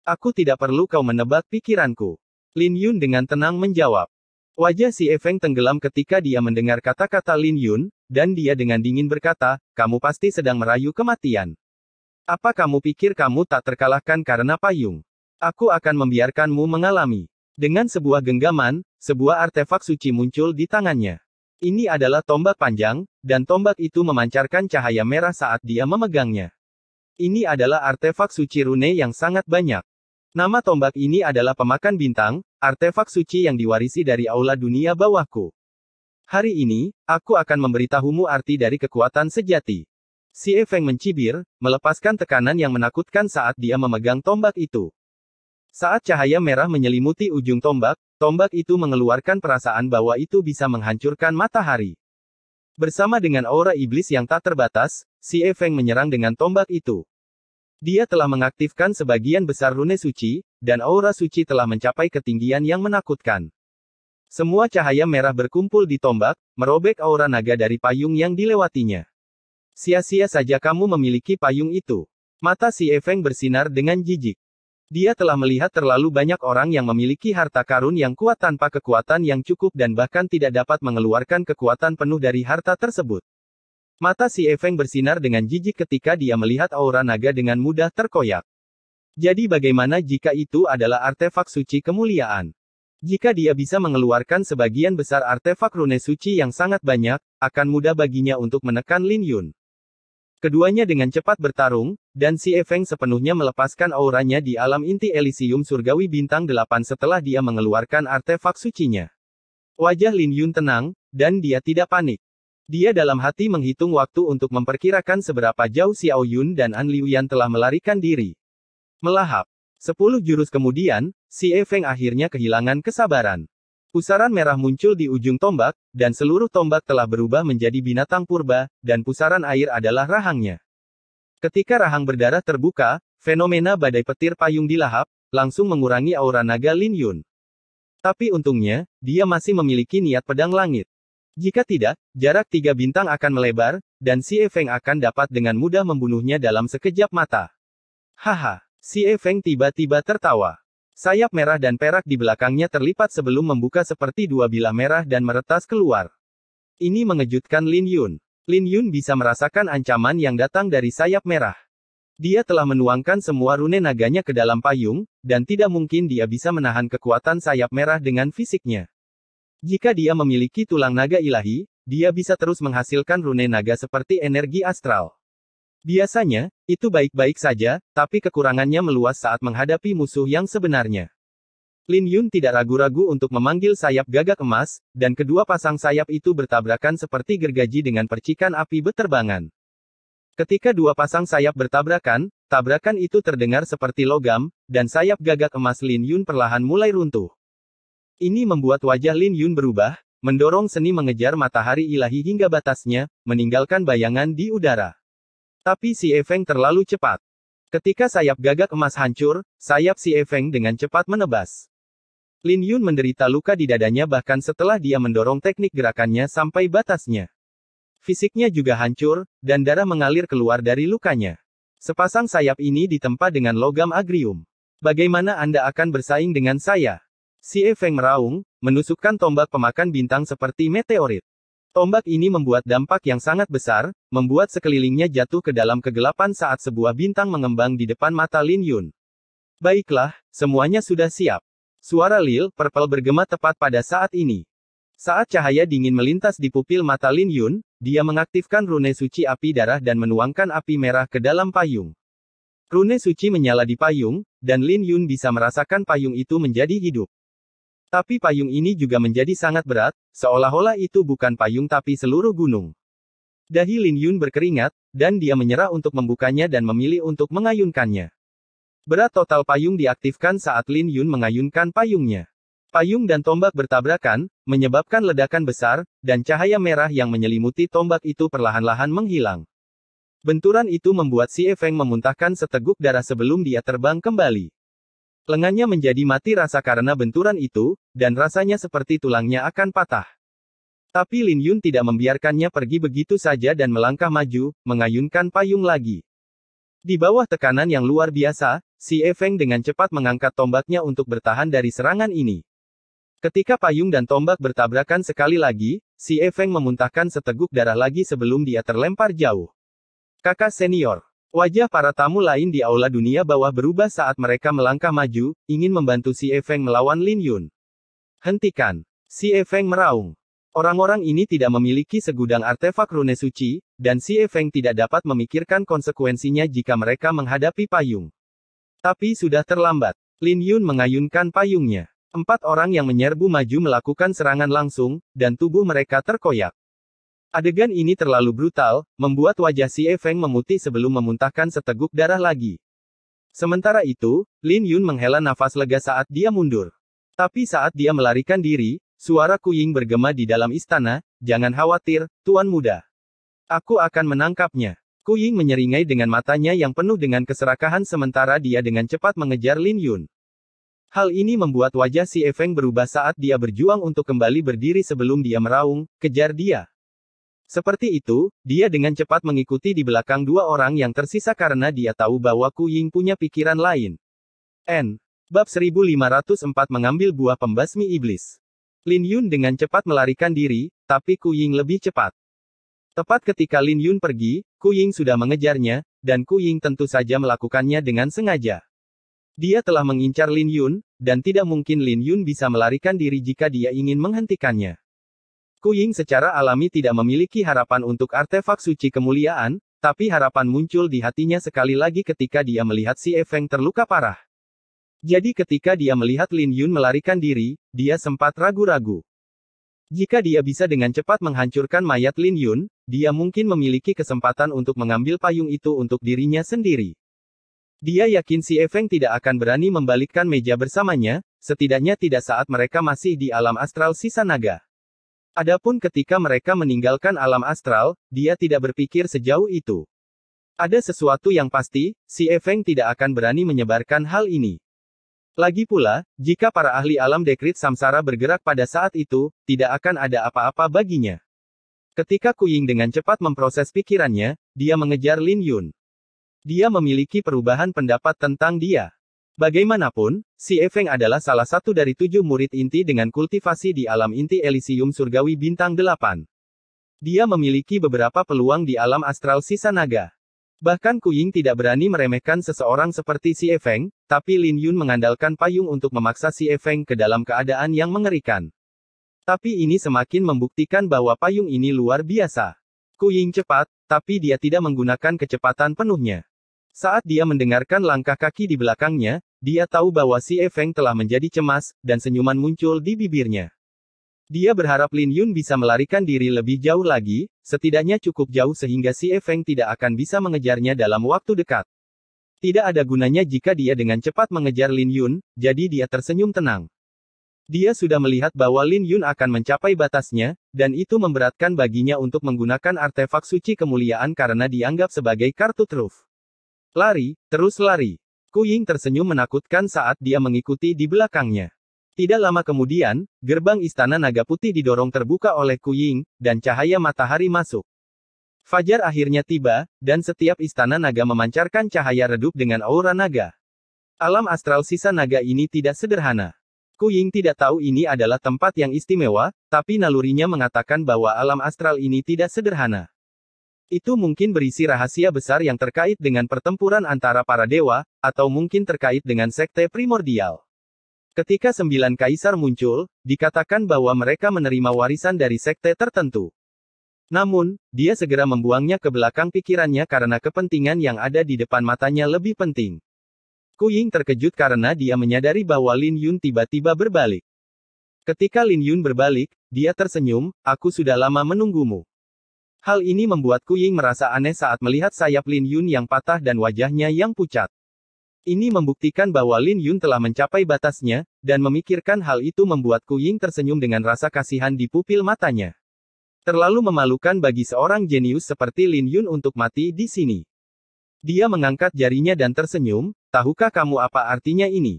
Aku tidak perlu kau menebak pikiranku. Lin Yun dengan tenang menjawab. Wajah si Efeng tenggelam ketika dia mendengar kata-kata Lin Yun, dan dia dengan dingin berkata, kamu pasti sedang merayu kematian. Apa kamu pikir kamu tak terkalahkan karena payung? Aku akan membiarkanmu mengalami. Dengan sebuah genggaman, sebuah artefak suci muncul di tangannya. Ini adalah tombak panjang, dan tombak itu memancarkan cahaya merah saat dia memegangnya. Ini adalah artefak suci rune yang sangat banyak. Nama tombak ini adalah pemakan bintang, artefak suci yang diwarisi dari aula dunia bawahku. Hari ini, aku akan memberitahumu arti dari kekuatan sejati. Si Efeng mencibir, melepaskan tekanan yang menakutkan saat dia memegang tombak itu. Saat cahaya merah menyelimuti ujung tombak, tombak itu mengeluarkan perasaan bahwa itu bisa menghancurkan matahari. Bersama dengan aura iblis yang tak terbatas, si Efeng menyerang dengan tombak itu. Dia telah mengaktifkan sebagian besar rune suci, dan aura suci telah mencapai ketinggian yang menakutkan. Semua cahaya merah berkumpul di tombak, merobek aura naga dari payung yang dilewatinya. Sia-sia saja kamu memiliki payung itu. Mata si Efeng bersinar dengan jijik. Dia telah melihat terlalu banyak orang yang memiliki harta karun yang kuat tanpa kekuatan yang cukup dan bahkan tidak dapat mengeluarkan kekuatan penuh dari harta tersebut. Mata si Efeng bersinar dengan jijik ketika dia melihat aura naga dengan mudah terkoyak. Jadi bagaimana jika itu adalah artefak suci kemuliaan? Jika dia bisa mengeluarkan sebagian besar artefak rune suci yang sangat banyak, akan mudah baginya untuk menekan Lin Yun. Keduanya dengan cepat bertarung, dan si Efeng sepenuhnya melepaskan auranya di alam inti Elysium Surgawi Bintang 8 setelah dia mengeluarkan artefak sucinya. Wajah Lin Yun tenang, dan dia tidak panik. Dia dalam hati menghitung waktu untuk memperkirakan seberapa jauh Xiao Yun dan An Liuyan telah melarikan diri. Melahap. Sepuluh jurus kemudian, si Feng akhirnya kehilangan kesabaran. Pusaran merah muncul di ujung tombak, dan seluruh tombak telah berubah menjadi binatang purba, dan pusaran air adalah rahangnya. Ketika rahang berdarah terbuka, fenomena badai petir payung dilahap, langsung mengurangi aura naga Lin Yun. Tapi untungnya, dia masih memiliki niat pedang langit. Jika tidak, jarak tiga bintang akan melebar, dan si Efeng akan dapat dengan mudah membunuhnya dalam sekejap mata. Haha, si Efeng tiba-tiba tertawa. Sayap merah dan perak di belakangnya terlipat sebelum membuka seperti dua bilah merah dan meretas keluar. Ini mengejutkan Lin Yun. Lin Yun bisa merasakan ancaman yang datang dari sayap merah. Dia telah menuangkan semua rune naganya ke dalam payung, dan tidak mungkin dia bisa menahan kekuatan sayap merah dengan fisiknya. Jika dia memiliki tulang naga ilahi, dia bisa terus menghasilkan rune naga seperti energi astral. Biasanya, itu baik-baik saja, tapi kekurangannya meluas saat menghadapi musuh yang sebenarnya. Lin Yun tidak ragu-ragu untuk memanggil sayap gagak emas, dan kedua pasang sayap itu bertabrakan seperti gergaji dengan percikan api beterbangan. Ketika dua pasang sayap bertabrakan, tabrakan itu terdengar seperti logam, dan sayap gagak emas Lin Yun perlahan mulai runtuh. Ini membuat wajah Lin Yun berubah, mendorong seni mengejar matahari ilahi hingga batasnya, meninggalkan bayangan di udara. Tapi si Efeng terlalu cepat. Ketika sayap gagak emas hancur, sayap si Efeng dengan cepat menebas. Lin Yun menderita luka di dadanya bahkan setelah dia mendorong teknik gerakannya sampai batasnya. Fisiknya juga hancur, dan darah mengalir keluar dari lukanya. Sepasang sayap ini ditempa dengan logam agrium. Bagaimana Anda akan bersaing dengan saya? Si Feng meraung, menusukkan tombak pemakan bintang seperti meteorit. Tombak ini membuat dampak yang sangat besar, membuat sekelilingnya jatuh ke dalam kegelapan saat sebuah bintang mengembang di depan mata Lin Yun. Baiklah, semuanya sudah siap. Suara Lil Purple bergema tepat pada saat ini. Saat cahaya dingin melintas di pupil mata Lin Yun, dia mengaktifkan rune suci api darah dan menuangkan api merah ke dalam payung. Rune suci menyala di payung, dan Lin Yun bisa merasakan payung itu menjadi hidup. Tapi payung ini juga menjadi sangat berat, seolah-olah itu bukan payung tapi seluruh gunung. Dahi Lin Yun berkeringat, dan dia menyerah untuk membukanya dan memilih untuk mengayunkannya. Berat total payung diaktifkan saat Lin Yun mengayunkan payungnya. Payung dan tombak bertabrakan, menyebabkan ledakan besar, dan cahaya merah yang menyelimuti tombak itu perlahan-lahan menghilang. Benturan itu membuat si Efeng memuntahkan seteguk darah sebelum dia terbang kembali. Lengannya menjadi mati rasa karena benturan itu, dan rasanya seperti tulangnya akan patah. Tapi Lin Yun tidak membiarkannya pergi begitu saja dan melangkah maju, mengayunkan payung lagi. Di bawah tekanan yang luar biasa, si Efeng dengan cepat mengangkat tombaknya untuk bertahan dari serangan ini. Ketika payung dan tombak bertabrakan sekali lagi, si Efeng memuntahkan seteguk darah lagi sebelum dia terlempar jauh. Kakak senior, Wajah para tamu lain di aula dunia bawah berubah saat mereka melangkah maju, ingin membantu si Efeng melawan Lin Yun. Hentikan! Si Efeng meraung. Orang-orang ini tidak memiliki segudang artefak rune suci, dan si Efeng tidak dapat memikirkan konsekuensinya jika mereka menghadapi payung. Tapi sudah terlambat. Lin Yun mengayunkan payungnya. Empat orang yang menyerbu maju melakukan serangan langsung, dan tubuh mereka terkoyak. Adegan ini terlalu brutal, membuat wajah si Efeng memutih sebelum memuntahkan seteguk darah lagi. Sementara itu, Lin Yun menghela nafas lega saat dia mundur. Tapi saat dia melarikan diri, suara Kuying bergema di dalam istana, jangan khawatir, Tuan Muda. Aku akan menangkapnya. Kuying menyeringai dengan matanya yang penuh dengan keserakahan sementara dia dengan cepat mengejar Lin Yun. Hal ini membuat wajah si Efeng berubah saat dia berjuang untuk kembali berdiri sebelum dia meraung, kejar dia. Seperti itu, dia dengan cepat mengikuti di belakang dua orang yang tersisa karena dia tahu bahwa Ku Ying punya pikiran lain. N. Bab 1504 mengambil buah pembasmi iblis. Lin Yun dengan cepat melarikan diri, tapi Ku Ying lebih cepat. Tepat ketika Lin Yun pergi, Ku Ying sudah mengejarnya, dan Ku Ying tentu saja melakukannya dengan sengaja. Dia telah mengincar Lin Yun, dan tidak mungkin Lin Yun bisa melarikan diri jika dia ingin menghentikannya. Kuying secara alami tidak memiliki harapan untuk artefak suci kemuliaan, tapi harapan muncul di hatinya sekali lagi ketika dia melihat si Efeng terluka parah. Jadi ketika dia melihat Lin Yun melarikan diri, dia sempat ragu-ragu. Jika dia bisa dengan cepat menghancurkan mayat Lin Yun, dia mungkin memiliki kesempatan untuk mengambil payung itu untuk dirinya sendiri. Dia yakin si Efeng tidak akan berani membalikkan meja bersamanya, setidaknya tidak saat mereka masih di alam astral sisa naga. Adapun ketika mereka meninggalkan alam astral, dia tidak berpikir sejauh itu. Ada sesuatu yang pasti, si Efeng tidak akan berani menyebarkan hal ini. Lagi pula, jika para ahli alam dekrit samsara bergerak pada saat itu, tidak akan ada apa-apa baginya. Ketika Kuying dengan cepat memproses pikirannya, dia mengejar Lin Yun. Dia memiliki perubahan pendapat tentang dia. Bagaimanapun, si Efeng adalah salah satu dari tujuh murid inti dengan kultivasi di alam inti Elysium Surgawi Bintang 8. Dia memiliki beberapa peluang di alam astral sisa naga. Bahkan Kuying tidak berani meremehkan seseorang seperti si Efeng, tapi Lin Yun mengandalkan payung untuk memaksa si Efeng ke dalam keadaan yang mengerikan. Tapi ini semakin membuktikan bahwa payung ini luar biasa. Kuying cepat, tapi dia tidak menggunakan kecepatan penuhnya. Saat dia mendengarkan langkah kaki di belakangnya, dia tahu bahwa si Efeng telah menjadi cemas, dan senyuman muncul di bibirnya. Dia berharap Lin Yun bisa melarikan diri lebih jauh lagi, setidaknya cukup jauh sehingga si Efeng tidak akan bisa mengejarnya dalam waktu dekat. Tidak ada gunanya jika dia dengan cepat mengejar Lin Yun, jadi dia tersenyum tenang. Dia sudah melihat bahwa Lin Yun akan mencapai batasnya, dan itu memberatkan baginya untuk menggunakan artefak suci kemuliaan karena dianggap sebagai kartu truf. Lari, terus lari. Kuying tersenyum menakutkan saat dia mengikuti di belakangnya. Tidak lama kemudian, gerbang istana naga putih didorong terbuka oleh Kuying, dan cahaya matahari masuk. Fajar akhirnya tiba, dan setiap istana naga memancarkan cahaya redup dengan aura naga. Alam astral sisa naga ini tidak sederhana. Kuying tidak tahu ini adalah tempat yang istimewa, tapi nalurinya mengatakan bahwa alam astral ini tidak sederhana. Itu mungkin berisi rahasia besar yang terkait dengan pertempuran antara para dewa, atau mungkin terkait dengan sekte primordial. Ketika sembilan kaisar muncul, dikatakan bahwa mereka menerima warisan dari sekte tertentu. Namun, dia segera membuangnya ke belakang pikirannya karena kepentingan yang ada di depan matanya lebih penting. Kuying terkejut karena dia menyadari bahwa Lin Yun tiba-tiba berbalik. Ketika Lin Yun berbalik, dia tersenyum, aku sudah lama menunggumu. Hal ini membuat Kuying merasa aneh saat melihat sayap Lin Yun yang patah dan wajahnya yang pucat. Ini membuktikan bahwa Lin Yun telah mencapai batasnya, dan memikirkan hal itu membuat Kuying tersenyum dengan rasa kasihan di pupil matanya. Terlalu memalukan bagi seorang jenius seperti Lin Yun untuk mati di sini. Dia mengangkat jarinya dan tersenyum, tahukah kamu apa artinya ini?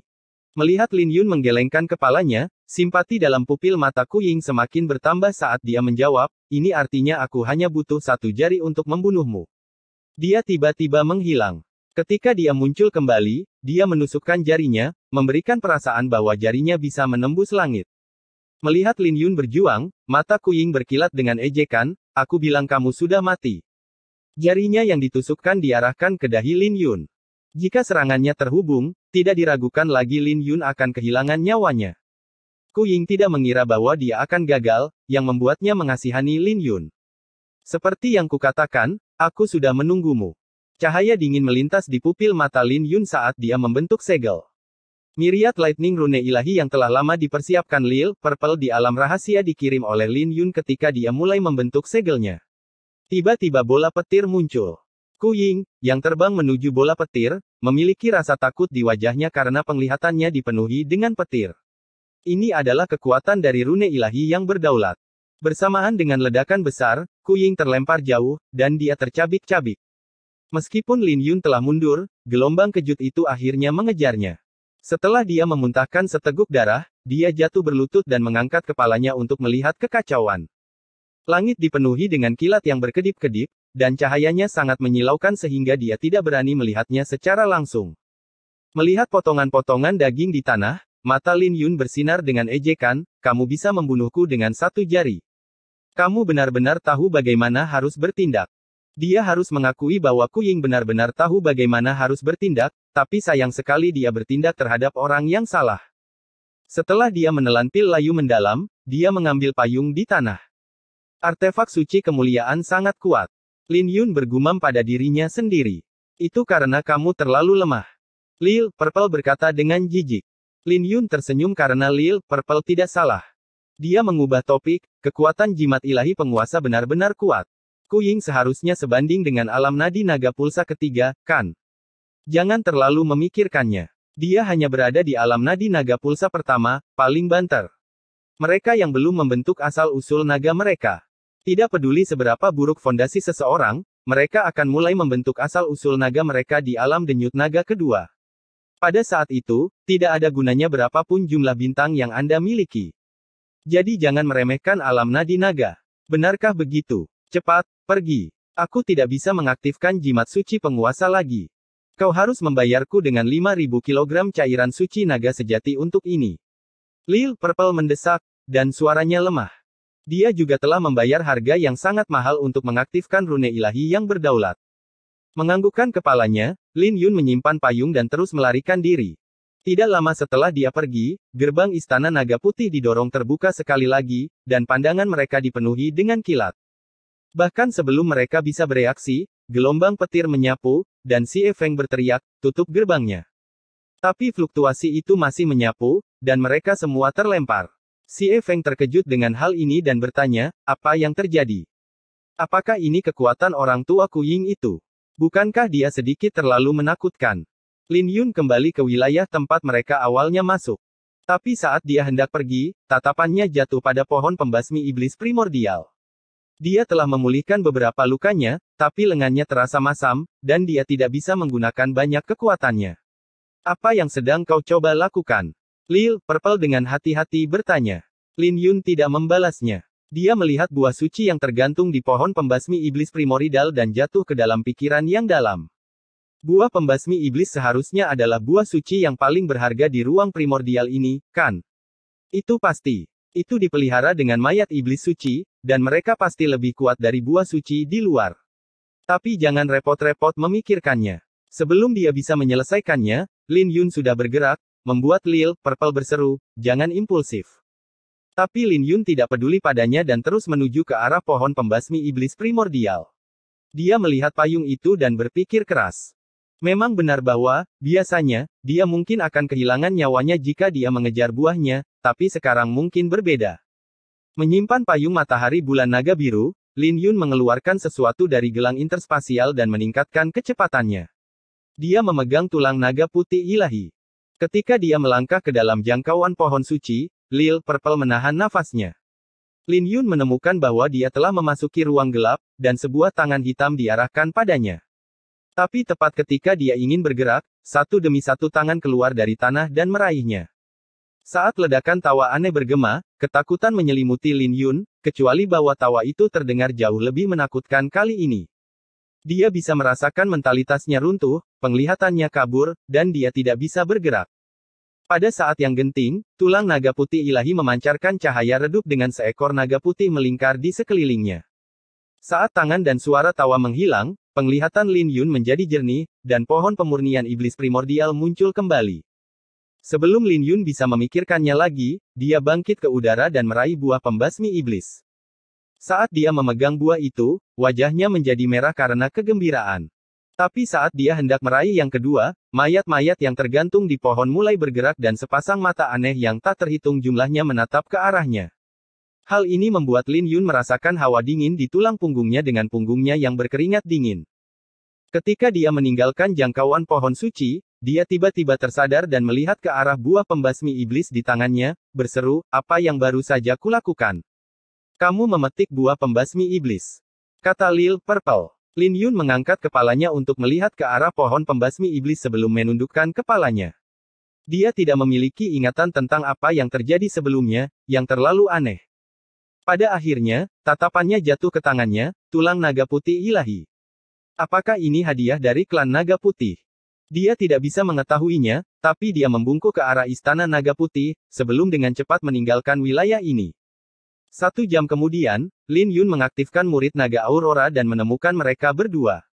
Melihat Lin Yun menggelengkan kepalanya, Simpati dalam pupil mata Kuying semakin bertambah saat dia menjawab, ini artinya aku hanya butuh satu jari untuk membunuhmu. Dia tiba-tiba menghilang. Ketika dia muncul kembali, dia menusukkan jarinya, memberikan perasaan bahwa jarinya bisa menembus langit. Melihat Lin Yun berjuang, mata Kuying berkilat dengan ejekan, aku bilang kamu sudah mati. Jarinya yang ditusukkan diarahkan ke dahi Lin Yun. Jika serangannya terhubung, tidak diragukan lagi Lin Yun akan kehilangan nyawanya. Ku Ying tidak mengira bahwa dia akan gagal, yang membuatnya mengasihani Lin Yun. Seperti yang kukatakan, aku sudah menunggumu. Cahaya dingin melintas di pupil mata Lin Yun saat dia membentuk segel. Miriat Lightning Rune Ilahi yang telah lama dipersiapkan Lil Purple di alam rahasia dikirim oleh Lin Yun ketika dia mulai membentuk segelnya. Tiba-tiba bola petir muncul. Ku Ying, yang terbang menuju bola petir, memiliki rasa takut di wajahnya karena penglihatannya dipenuhi dengan petir. Ini adalah kekuatan dari rune ilahi yang berdaulat. Bersamaan dengan ledakan besar, Kuying terlempar jauh, dan dia tercabik-cabik. Meskipun Lin Yun telah mundur, gelombang kejut itu akhirnya mengejarnya. Setelah dia memuntahkan seteguk darah, dia jatuh berlutut dan mengangkat kepalanya untuk melihat kekacauan. Langit dipenuhi dengan kilat yang berkedip-kedip, dan cahayanya sangat menyilaukan sehingga dia tidak berani melihatnya secara langsung. Melihat potongan-potongan daging di tanah, Mata Lin Yun bersinar dengan ejekan, kamu bisa membunuhku dengan satu jari. Kamu benar-benar tahu bagaimana harus bertindak. Dia harus mengakui bahwa Kuying benar-benar tahu bagaimana harus bertindak, tapi sayang sekali dia bertindak terhadap orang yang salah. Setelah dia menelan pil layu mendalam, dia mengambil payung di tanah. Artefak suci kemuliaan sangat kuat. Lin Yun bergumam pada dirinya sendiri. Itu karena kamu terlalu lemah. Lil, Purple berkata dengan jijik. Lin Yun tersenyum karena Lil Purple tidak salah. Dia mengubah topik, kekuatan jimat ilahi penguasa benar-benar kuat. Kuying seharusnya sebanding dengan alam nadi naga pulsa ketiga, kan? Jangan terlalu memikirkannya. Dia hanya berada di alam nadi naga pulsa pertama, paling banter. Mereka yang belum membentuk asal-usul naga mereka. Tidak peduli seberapa buruk fondasi seseorang, mereka akan mulai membentuk asal-usul naga mereka di alam denyut naga kedua. Pada saat itu, tidak ada gunanya berapapun jumlah bintang yang Anda miliki. Jadi jangan meremehkan alam nadi naga. Benarkah begitu? Cepat, pergi. Aku tidak bisa mengaktifkan jimat suci penguasa lagi. Kau harus membayarku dengan 5000 kg cairan suci naga sejati untuk ini. Lil Purple mendesak, dan suaranya lemah. Dia juga telah membayar harga yang sangat mahal untuk mengaktifkan rune ilahi yang berdaulat. Menganggukkan kepalanya, Lin Yun menyimpan payung dan terus melarikan diri. Tidak lama setelah dia pergi, gerbang istana naga putih didorong terbuka sekali lagi, dan pandangan mereka dipenuhi dengan kilat. Bahkan sebelum mereka bisa bereaksi, gelombang petir menyapu, dan si Efeng berteriak, tutup gerbangnya. Tapi fluktuasi itu masih menyapu, dan mereka semua terlempar. Si Efeng terkejut dengan hal ini dan bertanya, apa yang terjadi? Apakah ini kekuatan orang tua Kuying itu? Bukankah dia sedikit terlalu menakutkan? Lin Yun kembali ke wilayah tempat mereka awalnya masuk. Tapi saat dia hendak pergi, tatapannya jatuh pada pohon pembasmi iblis primordial. Dia telah memulihkan beberapa lukanya, tapi lengannya terasa masam, dan dia tidak bisa menggunakan banyak kekuatannya. Apa yang sedang kau coba lakukan? Lil, Purple dengan hati-hati bertanya. Lin Yun tidak membalasnya. Dia melihat buah suci yang tergantung di pohon pembasmi iblis primordial dan jatuh ke dalam pikiran yang dalam. Buah pembasmi iblis seharusnya adalah buah suci yang paling berharga di ruang primordial ini, kan? Itu pasti. Itu dipelihara dengan mayat iblis suci, dan mereka pasti lebih kuat dari buah suci di luar. Tapi jangan repot-repot memikirkannya. Sebelum dia bisa menyelesaikannya, Lin Yun sudah bergerak, membuat Lil, Purple berseru, jangan impulsif. Tapi Lin Yun tidak peduli padanya dan terus menuju ke arah pohon pembasmi iblis primordial. Dia melihat payung itu dan berpikir keras. Memang benar bahwa, biasanya, dia mungkin akan kehilangan nyawanya jika dia mengejar buahnya, tapi sekarang mungkin berbeda. Menyimpan payung matahari bulan naga biru, Lin Yun mengeluarkan sesuatu dari gelang interspasial dan meningkatkan kecepatannya. Dia memegang tulang naga putih ilahi. Ketika dia melangkah ke dalam jangkauan pohon suci, Lil Purple menahan nafasnya. Lin Yun menemukan bahwa dia telah memasuki ruang gelap, dan sebuah tangan hitam diarahkan padanya. Tapi tepat ketika dia ingin bergerak, satu demi satu tangan keluar dari tanah dan meraihnya. Saat ledakan tawa aneh bergema, ketakutan menyelimuti Lin Yun, kecuali bahwa tawa itu terdengar jauh lebih menakutkan kali ini. Dia bisa merasakan mentalitasnya runtuh, penglihatannya kabur, dan dia tidak bisa bergerak. Pada saat yang genting, tulang naga putih ilahi memancarkan cahaya redup dengan seekor naga putih melingkar di sekelilingnya. Saat tangan dan suara tawa menghilang, penglihatan Lin Yun menjadi jernih, dan pohon pemurnian iblis primordial muncul kembali. Sebelum Lin Yun bisa memikirkannya lagi, dia bangkit ke udara dan meraih buah pembasmi iblis. Saat dia memegang buah itu, wajahnya menjadi merah karena kegembiraan. Tapi saat dia hendak meraih yang kedua, mayat-mayat yang tergantung di pohon mulai bergerak dan sepasang mata aneh yang tak terhitung jumlahnya menatap ke arahnya. Hal ini membuat Lin Yun merasakan hawa dingin di tulang punggungnya dengan punggungnya yang berkeringat dingin. Ketika dia meninggalkan jangkauan pohon suci, dia tiba-tiba tersadar dan melihat ke arah buah pembasmi iblis di tangannya, berseru, apa yang baru saja kulakukan? Kamu memetik buah pembasmi iblis. Kata Lil Purple. Lin Yun mengangkat kepalanya untuk melihat ke arah pohon pembasmi iblis sebelum menundukkan kepalanya. Dia tidak memiliki ingatan tentang apa yang terjadi sebelumnya, yang terlalu aneh. Pada akhirnya, tatapannya jatuh ke tangannya, tulang naga putih ilahi. Apakah ini hadiah dari klan naga putih? Dia tidak bisa mengetahuinya, tapi dia membungkuk ke arah istana naga putih, sebelum dengan cepat meninggalkan wilayah ini. Satu jam kemudian, Lin Yun mengaktifkan murid naga Aurora dan menemukan mereka berdua.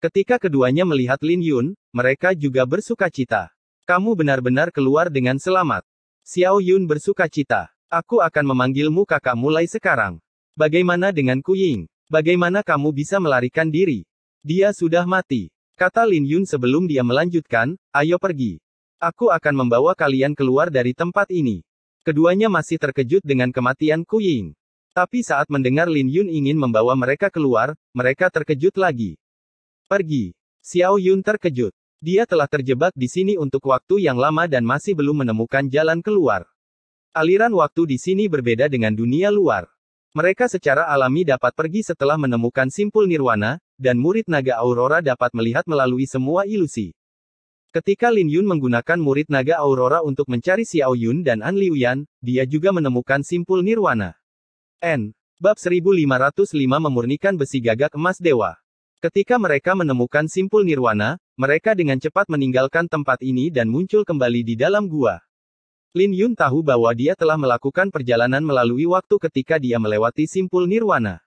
Ketika keduanya melihat Lin Yun, mereka juga bersuka cita. Kamu benar-benar keluar dengan selamat. Xiao Yun bersuka cita. Aku akan memanggilmu kakak mulai sekarang. Bagaimana dengan Kuying? Bagaimana kamu bisa melarikan diri? Dia sudah mati. Kata Lin Yun sebelum dia melanjutkan, ayo pergi. Aku akan membawa kalian keluar dari tempat ini. Keduanya masih terkejut dengan kematian Ku Ying. Tapi saat mendengar Lin Yun ingin membawa mereka keluar, mereka terkejut lagi. Pergi. Xiao Yun terkejut. Dia telah terjebak di sini untuk waktu yang lama dan masih belum menemukan jalan keluar. Aliran waktu di sini berbeda dengan dunia luar. Mereka secara alami dapat pergi setelah menemukan simpul nirwana, dan murid naga aurora dapat melihat melalui semua ilusi. Ketika Lin Yun menggunakan murid naga Aurora untuk mencari Xiao Yun dan An Liuyan, dia juga menemukan simpul nirwana. N. Bab 1505 memurnikan besi gagak emas dewa. Ketika mereka menemukan simpul nirwana, mereka dengan cepat meninggalkan tempat ini dan muncul kembali di dalam gua. Lin Yun tahu bahwa dia telah melakukan perjalanan melalui waktu ketika dia melewati simpul nirwana.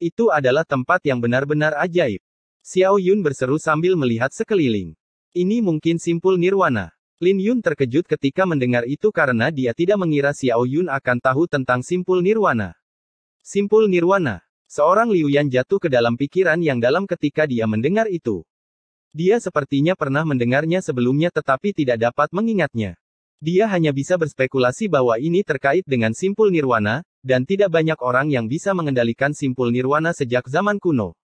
Itu adalah tempat yang benar-benar ajaib. Xiao Yun berseru sambil melihat sekeliling. Ini mungkin simpul nirwana. Lin Yun terkejut ketika mendengar itu karena dia tidak mengira Xiao Yun akan tahu tentang simpul nirwana. Simpul nirwana. Seorang Liu Yan jatuh ke dalam pikiran yang dalam ketika dia mendengar itu. Dia sepertinya pernah mendengarnya sebelumnya tetapi tidak dapat mengingatnya. Dia hanya bisa berspekulasi bahwa ini terkait dengan simpul nirwana, dan tidak banyak orang yang bisa mengendalikan simpul nirwana sejak zaman kuno.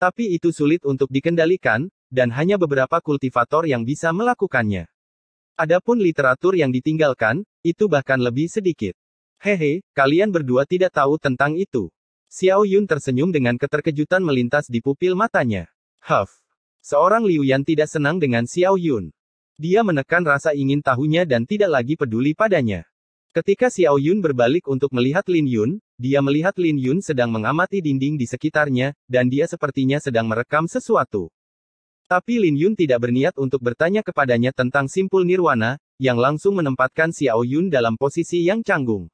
Tapi itu sulit untuk dikendalikan, dan hanya beberapa kultivator yang bisa melakukannya. Adapun literatur yang ditinggalkan, itu bahkan lebih sedikit. Hehe, kalian berdua tidak tahu tentang itu. Xiao Yun tersenyum dengan keterkejutan melintas di pupil matanya. Huff. Seorang Liu Yan tidak senang dengan Xiao Yun. Dia menekan rasa ingin tahunya dan tidak lagi peduli padanya. Ketika Xiao Yun berbalik untuk melihat Lin Yun, dia melihat Lin Yun sedang mengamati dinding di sekitarnya, dan dia sepertinya sedang merekam sesuatu. Tapi Lin Yun tidak berniat untuk bertanya kepadanya tentang simpul nirwana, yang langsung menempatkan Xiao Yun dalam posisi yang canggung.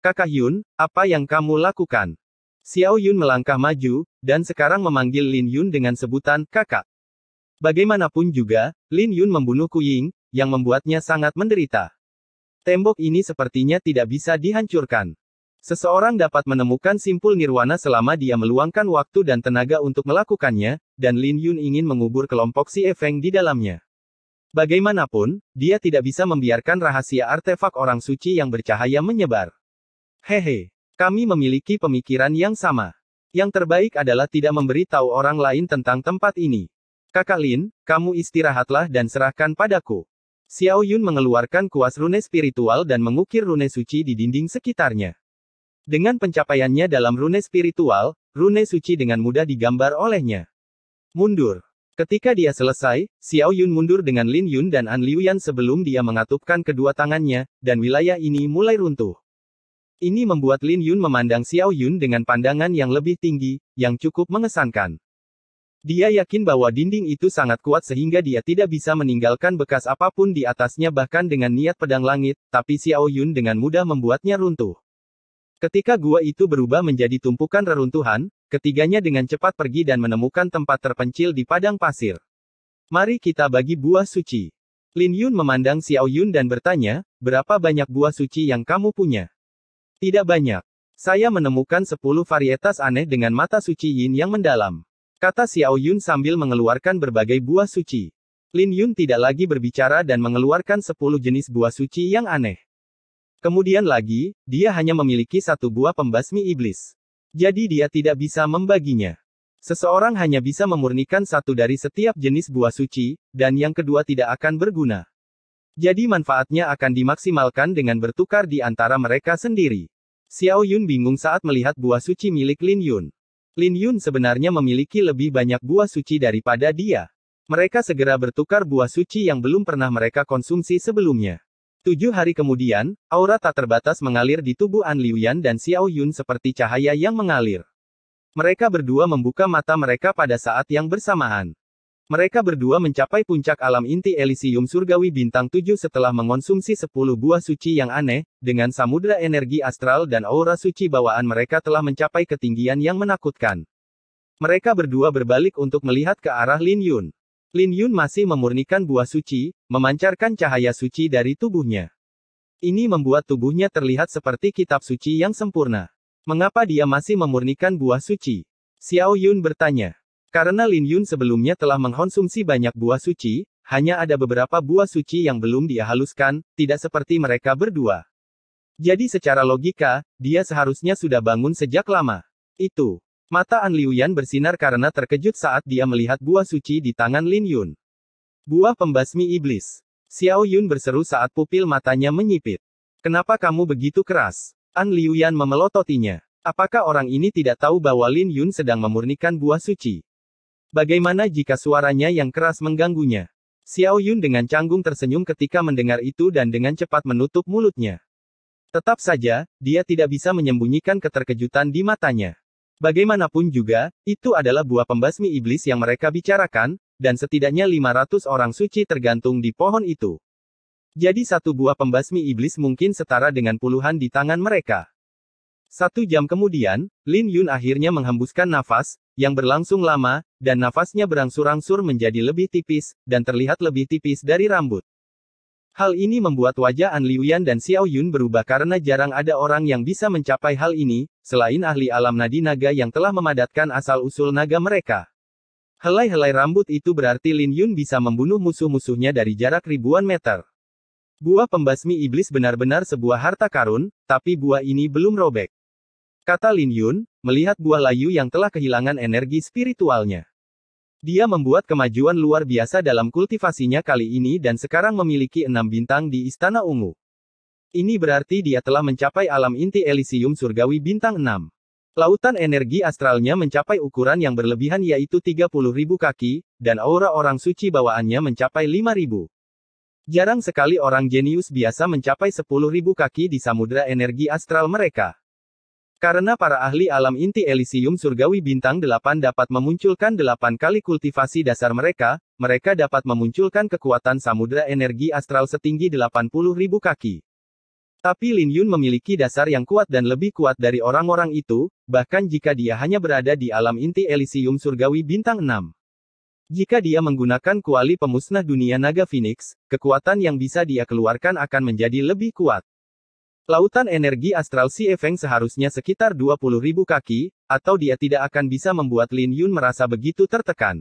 Kakak Yun, apa yang kamu lakukan? Xiao Yun melangkah maju, dan sekarang memanggil Lin Yun dengan sebutan kakak. Bagaimanapun juga, Lin Yun membunuh Kuying, yang membuatnya sangat menderita. Tembok ini sepertinya tidak bisa dihancurkan. Seseorang dapat menemukan simpul nirwana selama dia meluangkan waktu dan tenaga untuk melakukannya, dan Lin Yun ingin mengubur kelompok si Efeng di dalamnya. Bagaimanapun, dia tidak bisa membiarkan rahasia artefak orang suci yang bercahaya menyebar. Hehe, kami memiliki pemikiran yang sama. Yang terbaik adalah tidak memberi tahu orang lain tentang tempat ini. Kakak Lin, kamu istirahatlah dan serahkan padaku. Xiao Yun mengeluarkan kuas rune spiritual dan mengukir rune suci di dinding sekitarnya. Dengan pencapaiannya dalam rune spiritual, rune suci dengan mudah digambar olehnya. Mundur. Ketika dia selesai, Xiao Yun mundur dengan Lin Yun dan An Liu Yan sebelum dia mengatupkan kedua tangannya, dan wilayah ini mulai runtuh. Ini membuat Lin Yun memandang Xiao Yun dengan pandangan yang lebih tinggi, yang cukup mengesankan. Dia yakin bahwa dinding itu sangat kuat sehingga dia tidak bisa meninggalkan bekas apapun di atasnya bahkan dengan niat pedang langit, tapi Xiao Yun dengan mudah membuatnya runtuh. Ketika gua itu berubah menjadi tumpukan reruntuhan, ketiganya dengan cepat pergi dan menemukan tempat terpencil di padang pasir. Mari kita bagi buah suci. Lin Yun memandang Xiao Yun dan bertanya, berapa banyak buah suci yang kamu punya? Tidak banyak. Saya menemukan 10 varietas aneh dengan mata suci Yin yang mendalam. Kata Xiao Yun sambil mengeluarkan berbagai buah suci. Lin Yun tidak lagi berbicara dan mengeluarkan 10 jenis buah suci yang aneh. Kemudian lagi, dia hanya memiliki satu buah pembasmi iblis. Jadi dia tidak bisa membaginya. Seseorang hanya bisa memurnikan satu dari setiap jenis buah suci, dan yang kedua tidak akan berguna. Jadi manfaatnya akan dimaksimalkan dengan bertukar di antara mereka sendiri. Xiao Yun bingung saat melihat buah suci milik Lin Yun. Lin Yun sebenarnya memiliki lebih banyak buah suci daripada dia. Mereka segera bertukar buah suci yang belum pernah mereka konsumsi sebelumnya. Tujuh hari kemudian, aura tak terbatas mengalir di tubuh An Liuyan dan Xiao Yun seperti cahaya yang mengalir. Mereka berdua membuka mata mereka pada saat yang bersamaan. Mereka berdua mencapai puncak alam inti Elysium Surgawi Bintang 7 setelah mengonsumsi 10 buah suci yang aneh, dengan samudera energi astral dan aura suci bawaan mereka telah mencapai ketinggian yang menakutkan. Mereka berdua berbalik untuk melihat ke arah Lin Yun. Lin Yun masih memurnikan buah suci, memancarkan cahaya suci dari tubuhnya. Ini membuat tubuhnya terlihat seperti kitab suci yang sempurna. Mengapa dia masih memurnikan buah suci? Xiao Yun bertanya. Karena Lin Yun sebelumnya telah mengkonsumsi banyak buah suci, hanya ada beberapa buah suci yang belum dia haluskan, tidak seperti mereka berdua. Jadi secara logika, dia seharusnya sudah bangun sejak lama. Itu Mata An Liuyan bersinar karena terkejut saat dia melihat buah suci di tangan Lin Yun. Buah pembasmi iblis. Xiao Yun berseru saat pupil matanya menyipit. Kenapa kamu begitu keras? An Liuyan memelototinya. Apakah orang ini tidak tahu bahwa Lin Yun sedang memurnikan buah suci? Bagaimana jika suaranya yang keras mengganggunya? Xiao Yun dengan canggung tersenyum ketika mendengar itu dan dengan cepat menutup mulutnya. Tetap saja, dia tidak bisa menyembunyikan keterkejutan di matanya. Bagaimanapun juga, itu adalah buah pembasmi iblis yang mereka bicarakan, dan setidaknya 500 orang suci tergantung di pohon itu. Jadi satu buah pembasmi iblis mungkin setara dengan puluhan di tangan mereka. Satu jam kemudian, Lin Yun akhirnya menghembuskan nafas, yang berlangsung lama, dan nafasnya berangsur-angsur menjadi lebih tipis, dan terlihat lebih tipis dari rambut. Hal ini membuat wajah An Liuyan dan Xiao Yun berubah karena jarang ada orang yang bisa mencapai hal ini, selain ahli alam nadi naga yang telah memadatkan asal-usul naga mereka. Helai-helai rambut itu berarti Lin Yun bisa membunuh musuh-musuhnya dari jarak ribuan meter. Buah pembasmi iblis benar-benar sebuah harta karun, tapi buah ini belum robek. Kata Lin Yun, melihat buah layu yang telah kehilangan energi spiritualnya. Dia membuat kemajuan luar biasa dalam kultivasinya kali ini dan sekarang memiliki enam bintang di Istana Ungu. Ini berarti dia telah mencapai alam inti Elysium Surgawi bintang 6. Lautan energi astralnya mencapai ukuran yang berlebihan yaitu 30.000 kaki, dan aura orang suci bawaannya mencapai 5.000. Jarang sekali orang jenius biasa mencapai 10.000 kaki di samudera energi astral mereka. Karena para ahli alam inti Elysium surgawi bintang 8 dapat memunculkan 8 kali kultivasi dasar mereka, mereka dapat memunculkan kekuatan samudera energi astral setinggi 80.000 kaki. Tapi Lin Yun memiliki dasar yang kuat dan lebih kuat dari orang-orang itu, bahkan jika dia hanya berada di alam inti Elysium surgawi bintang 6. Jika dia menggunakan kuali pemusnah dunia naga Phoenix, kekuatan yang bisa dia keluarkan akan menjadi lebih kuat. Lautan energi astral si Efeng seharusnya sekitar ribu kaki, atau dia tidak akan bisa membuat Lin Yun merasa begitu tertekan.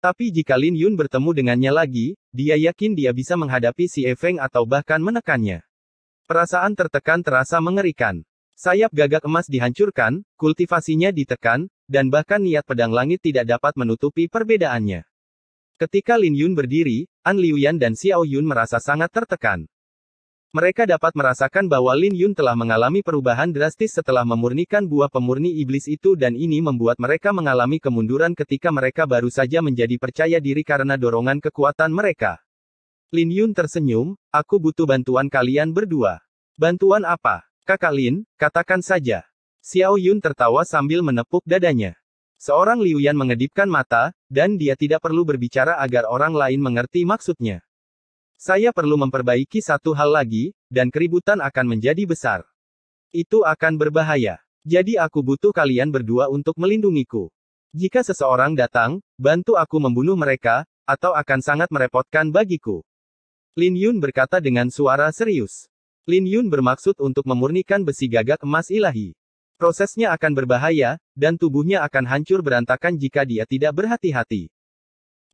Tapi jika Lin Yun bertemu dengannya lagi, dia yakin dia bisa menghadapi si Efeng atau bahkan menekannya. Perasaan tertekan terasa mengerikan. Sayap gagak emas dihancurkan, kultivasinya ditekan, dan bahkan niat pedang langit tidak dapat menutupi perbedaannya. Ketika Lin Yun berdiri, An Liuyan dan Xiao Yun merasa sangat tertekan. Mereka dapat merasakan bahwa Lin Yun telah mengalami perubahan drastis setelah memurnikan buah pemurni iblis itu dan ini membuat mereka mengalami kemunduran ketika mereka baru saja menjadi percaya diri karena dorongan kekuatan mereka. Lin Yun tersenyum, aku butuh bantuan kalian berdua. Bantuan apa? Kakak Lin, katakan saja. Xiao Yun tertawa sambil menepuk dadanya. Seorang Liu Yan mengedipkan mata, dan dia tidak perlu berbicara agar orang lain mengerti maksudnya. Saya perlu memperbaiki satu hal lagi, dan keributan akan menjadi besar. Itu akan berbahaya. Jadi aku butuh kalian berdua untuk melindungiku. Jika seseorang datang, bantu aku membunuh mereka, atau akan sangat merepotkan bagiku. Lin Yun berkata dengan suara serius. Lin Yun bermaksud untuk memurnikan besi gagak emas ilahi. Prosesnya akan berbahaya, dan tubuhnya akan hancur berantakan jika dia tidak berhati-hati.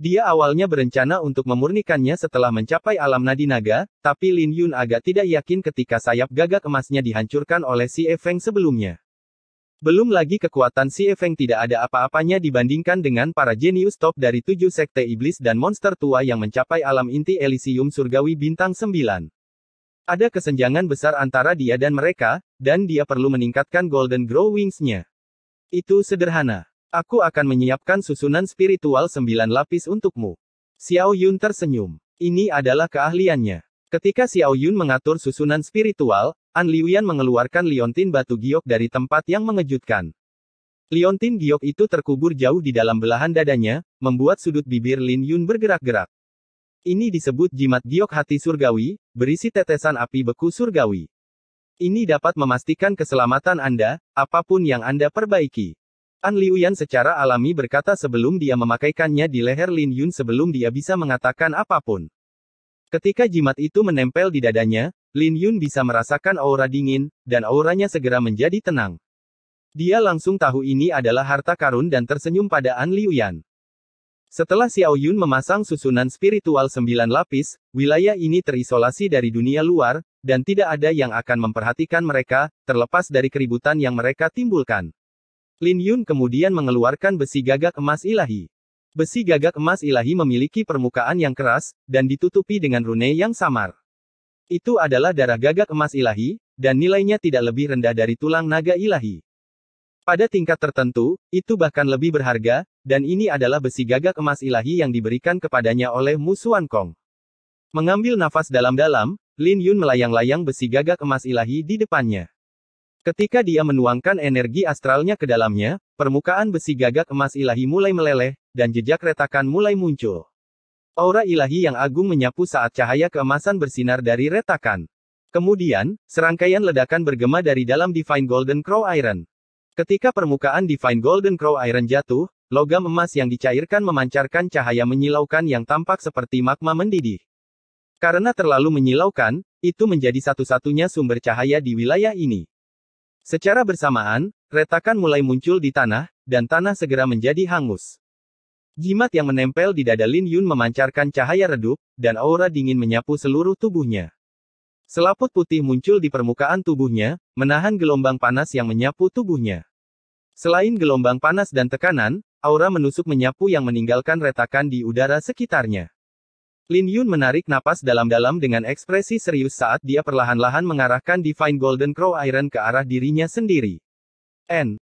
Dia awalnya berencana untuk memurnikannya setelah mencapai alam nadi naga, tapi Lin Yun agak tidak yakin ketika sayap gagak emasnya dihancurkan oleh Si Efeng sebelumnya. Belum lagi kekuatan Si Efeng tidak ada apa-apanya dibandingkan dengan para jenius top dari tujuh sekte iblis dan monster tua yang mencapai alam inti Elysium Surgawi Bintang 9. Ada kesenjangan besar antara dia dan mereka, dan dia perlu meningkatkan Golden Grow Wings-nya. Itu sederhana. Aku akan menyiapkan susunan spiritual sembilan lapis untukmu. Xiao Yun tersenyum. Ini adalah keahliannya. Ketika Xiao Yun mengatur susunan spiritual, An Liuyan mengeluarkan liontin batu giok dari tempat yang mengejutkan. Liontin giok itu terkubur jauh di dalam belahan dadanya, membuat sudut bibir Lin Yun bergerak-gerak. Ini disebut jimat giok hati surgawi, berisi tetesan api beku surgawi. Ini dapat memastikan keselamatan Anda, apapun yang Anda perbaiki. An Yan secara alami berkata sebelum dia memakaikannya di leher Lin Yun sebelum dia bisa mengatakan apapun. Ketika jimat itu menempel di dadanya, Lin Yun bisa merasakan aura dingin, dan auranya segera menjadi tenang. Dia langsung tahu ini adalah harta karun dan tersenyum pada An Yan. Setelah Xiao Yun memasang susunan spiritual sembilan lapis, wilayah ini terisolasi dari dunia luar, dan tidak ada yang akan memperhatikan mereka, terlepas dari keributan yang mereka timbulkan. Lin Yun kemudian mengeluarkan besi gagak emas ilahi. Besi gagak emas ilahi memiliki permukaan yang keras, dan ditutupi dengan rune yang samar. Itu adalah darah gagak emas ilahi, dan nilainya tidak lebih rendah dari tulang naga ilahi. Pada tingkat tertentu, itu bahkan lebih berharga, dan ini adalah besi gagak emas ilahi yang diberikan kepadanya oleh Musuan Kong. Mengambil nafas dalam-dalam, Lin Yun melayang-layang besi gagak emas ilahi di depannya. Ketika dia menuangkan energi astralnya ke dalamnya, permukaan besi gagak emas ilahi mulai meleleh, dan jejak retakan mulai muncul. Aura ilahi yang agung menyapu saat cahaya keemasan bersinar dari retakan. Kemudian, serangkaian ledakan bergema dari dalam Divine Golden Crow Iron. Ketika permukaan Divine Golden Crow Iron jatuh, logam emas yang dicairkan memancarkan cahaya menyilaukan yang tampak seperti magma mendidih. Karena terlalu menyilaukan, itu menjadi satu-satunya sumber cahaya di wilayah ini. Secara bersamaan, retakan mulai muncul di tanah, dan tanah segera menjadi hangus. Jimat yang menempel di dada Lin Yun memancarkan cahaya redup, dan aura dingin menyapu seluruh tubuhnya. Selaput putih muncul di permukaan tubuhnya, menahan gelombang panas yang menyapu tubuhnya. Selain gelombang panas dan tekanan, aura menusuk menyapu yang meninggalkan retakan di udara sekitarnya. Lin Yun menarik napas dalam-dalam dengan ekspresi serius saat dia perlahan-lahan mengarahkan Divine Golden Crow Iron ke arah dirinya sendiri. N.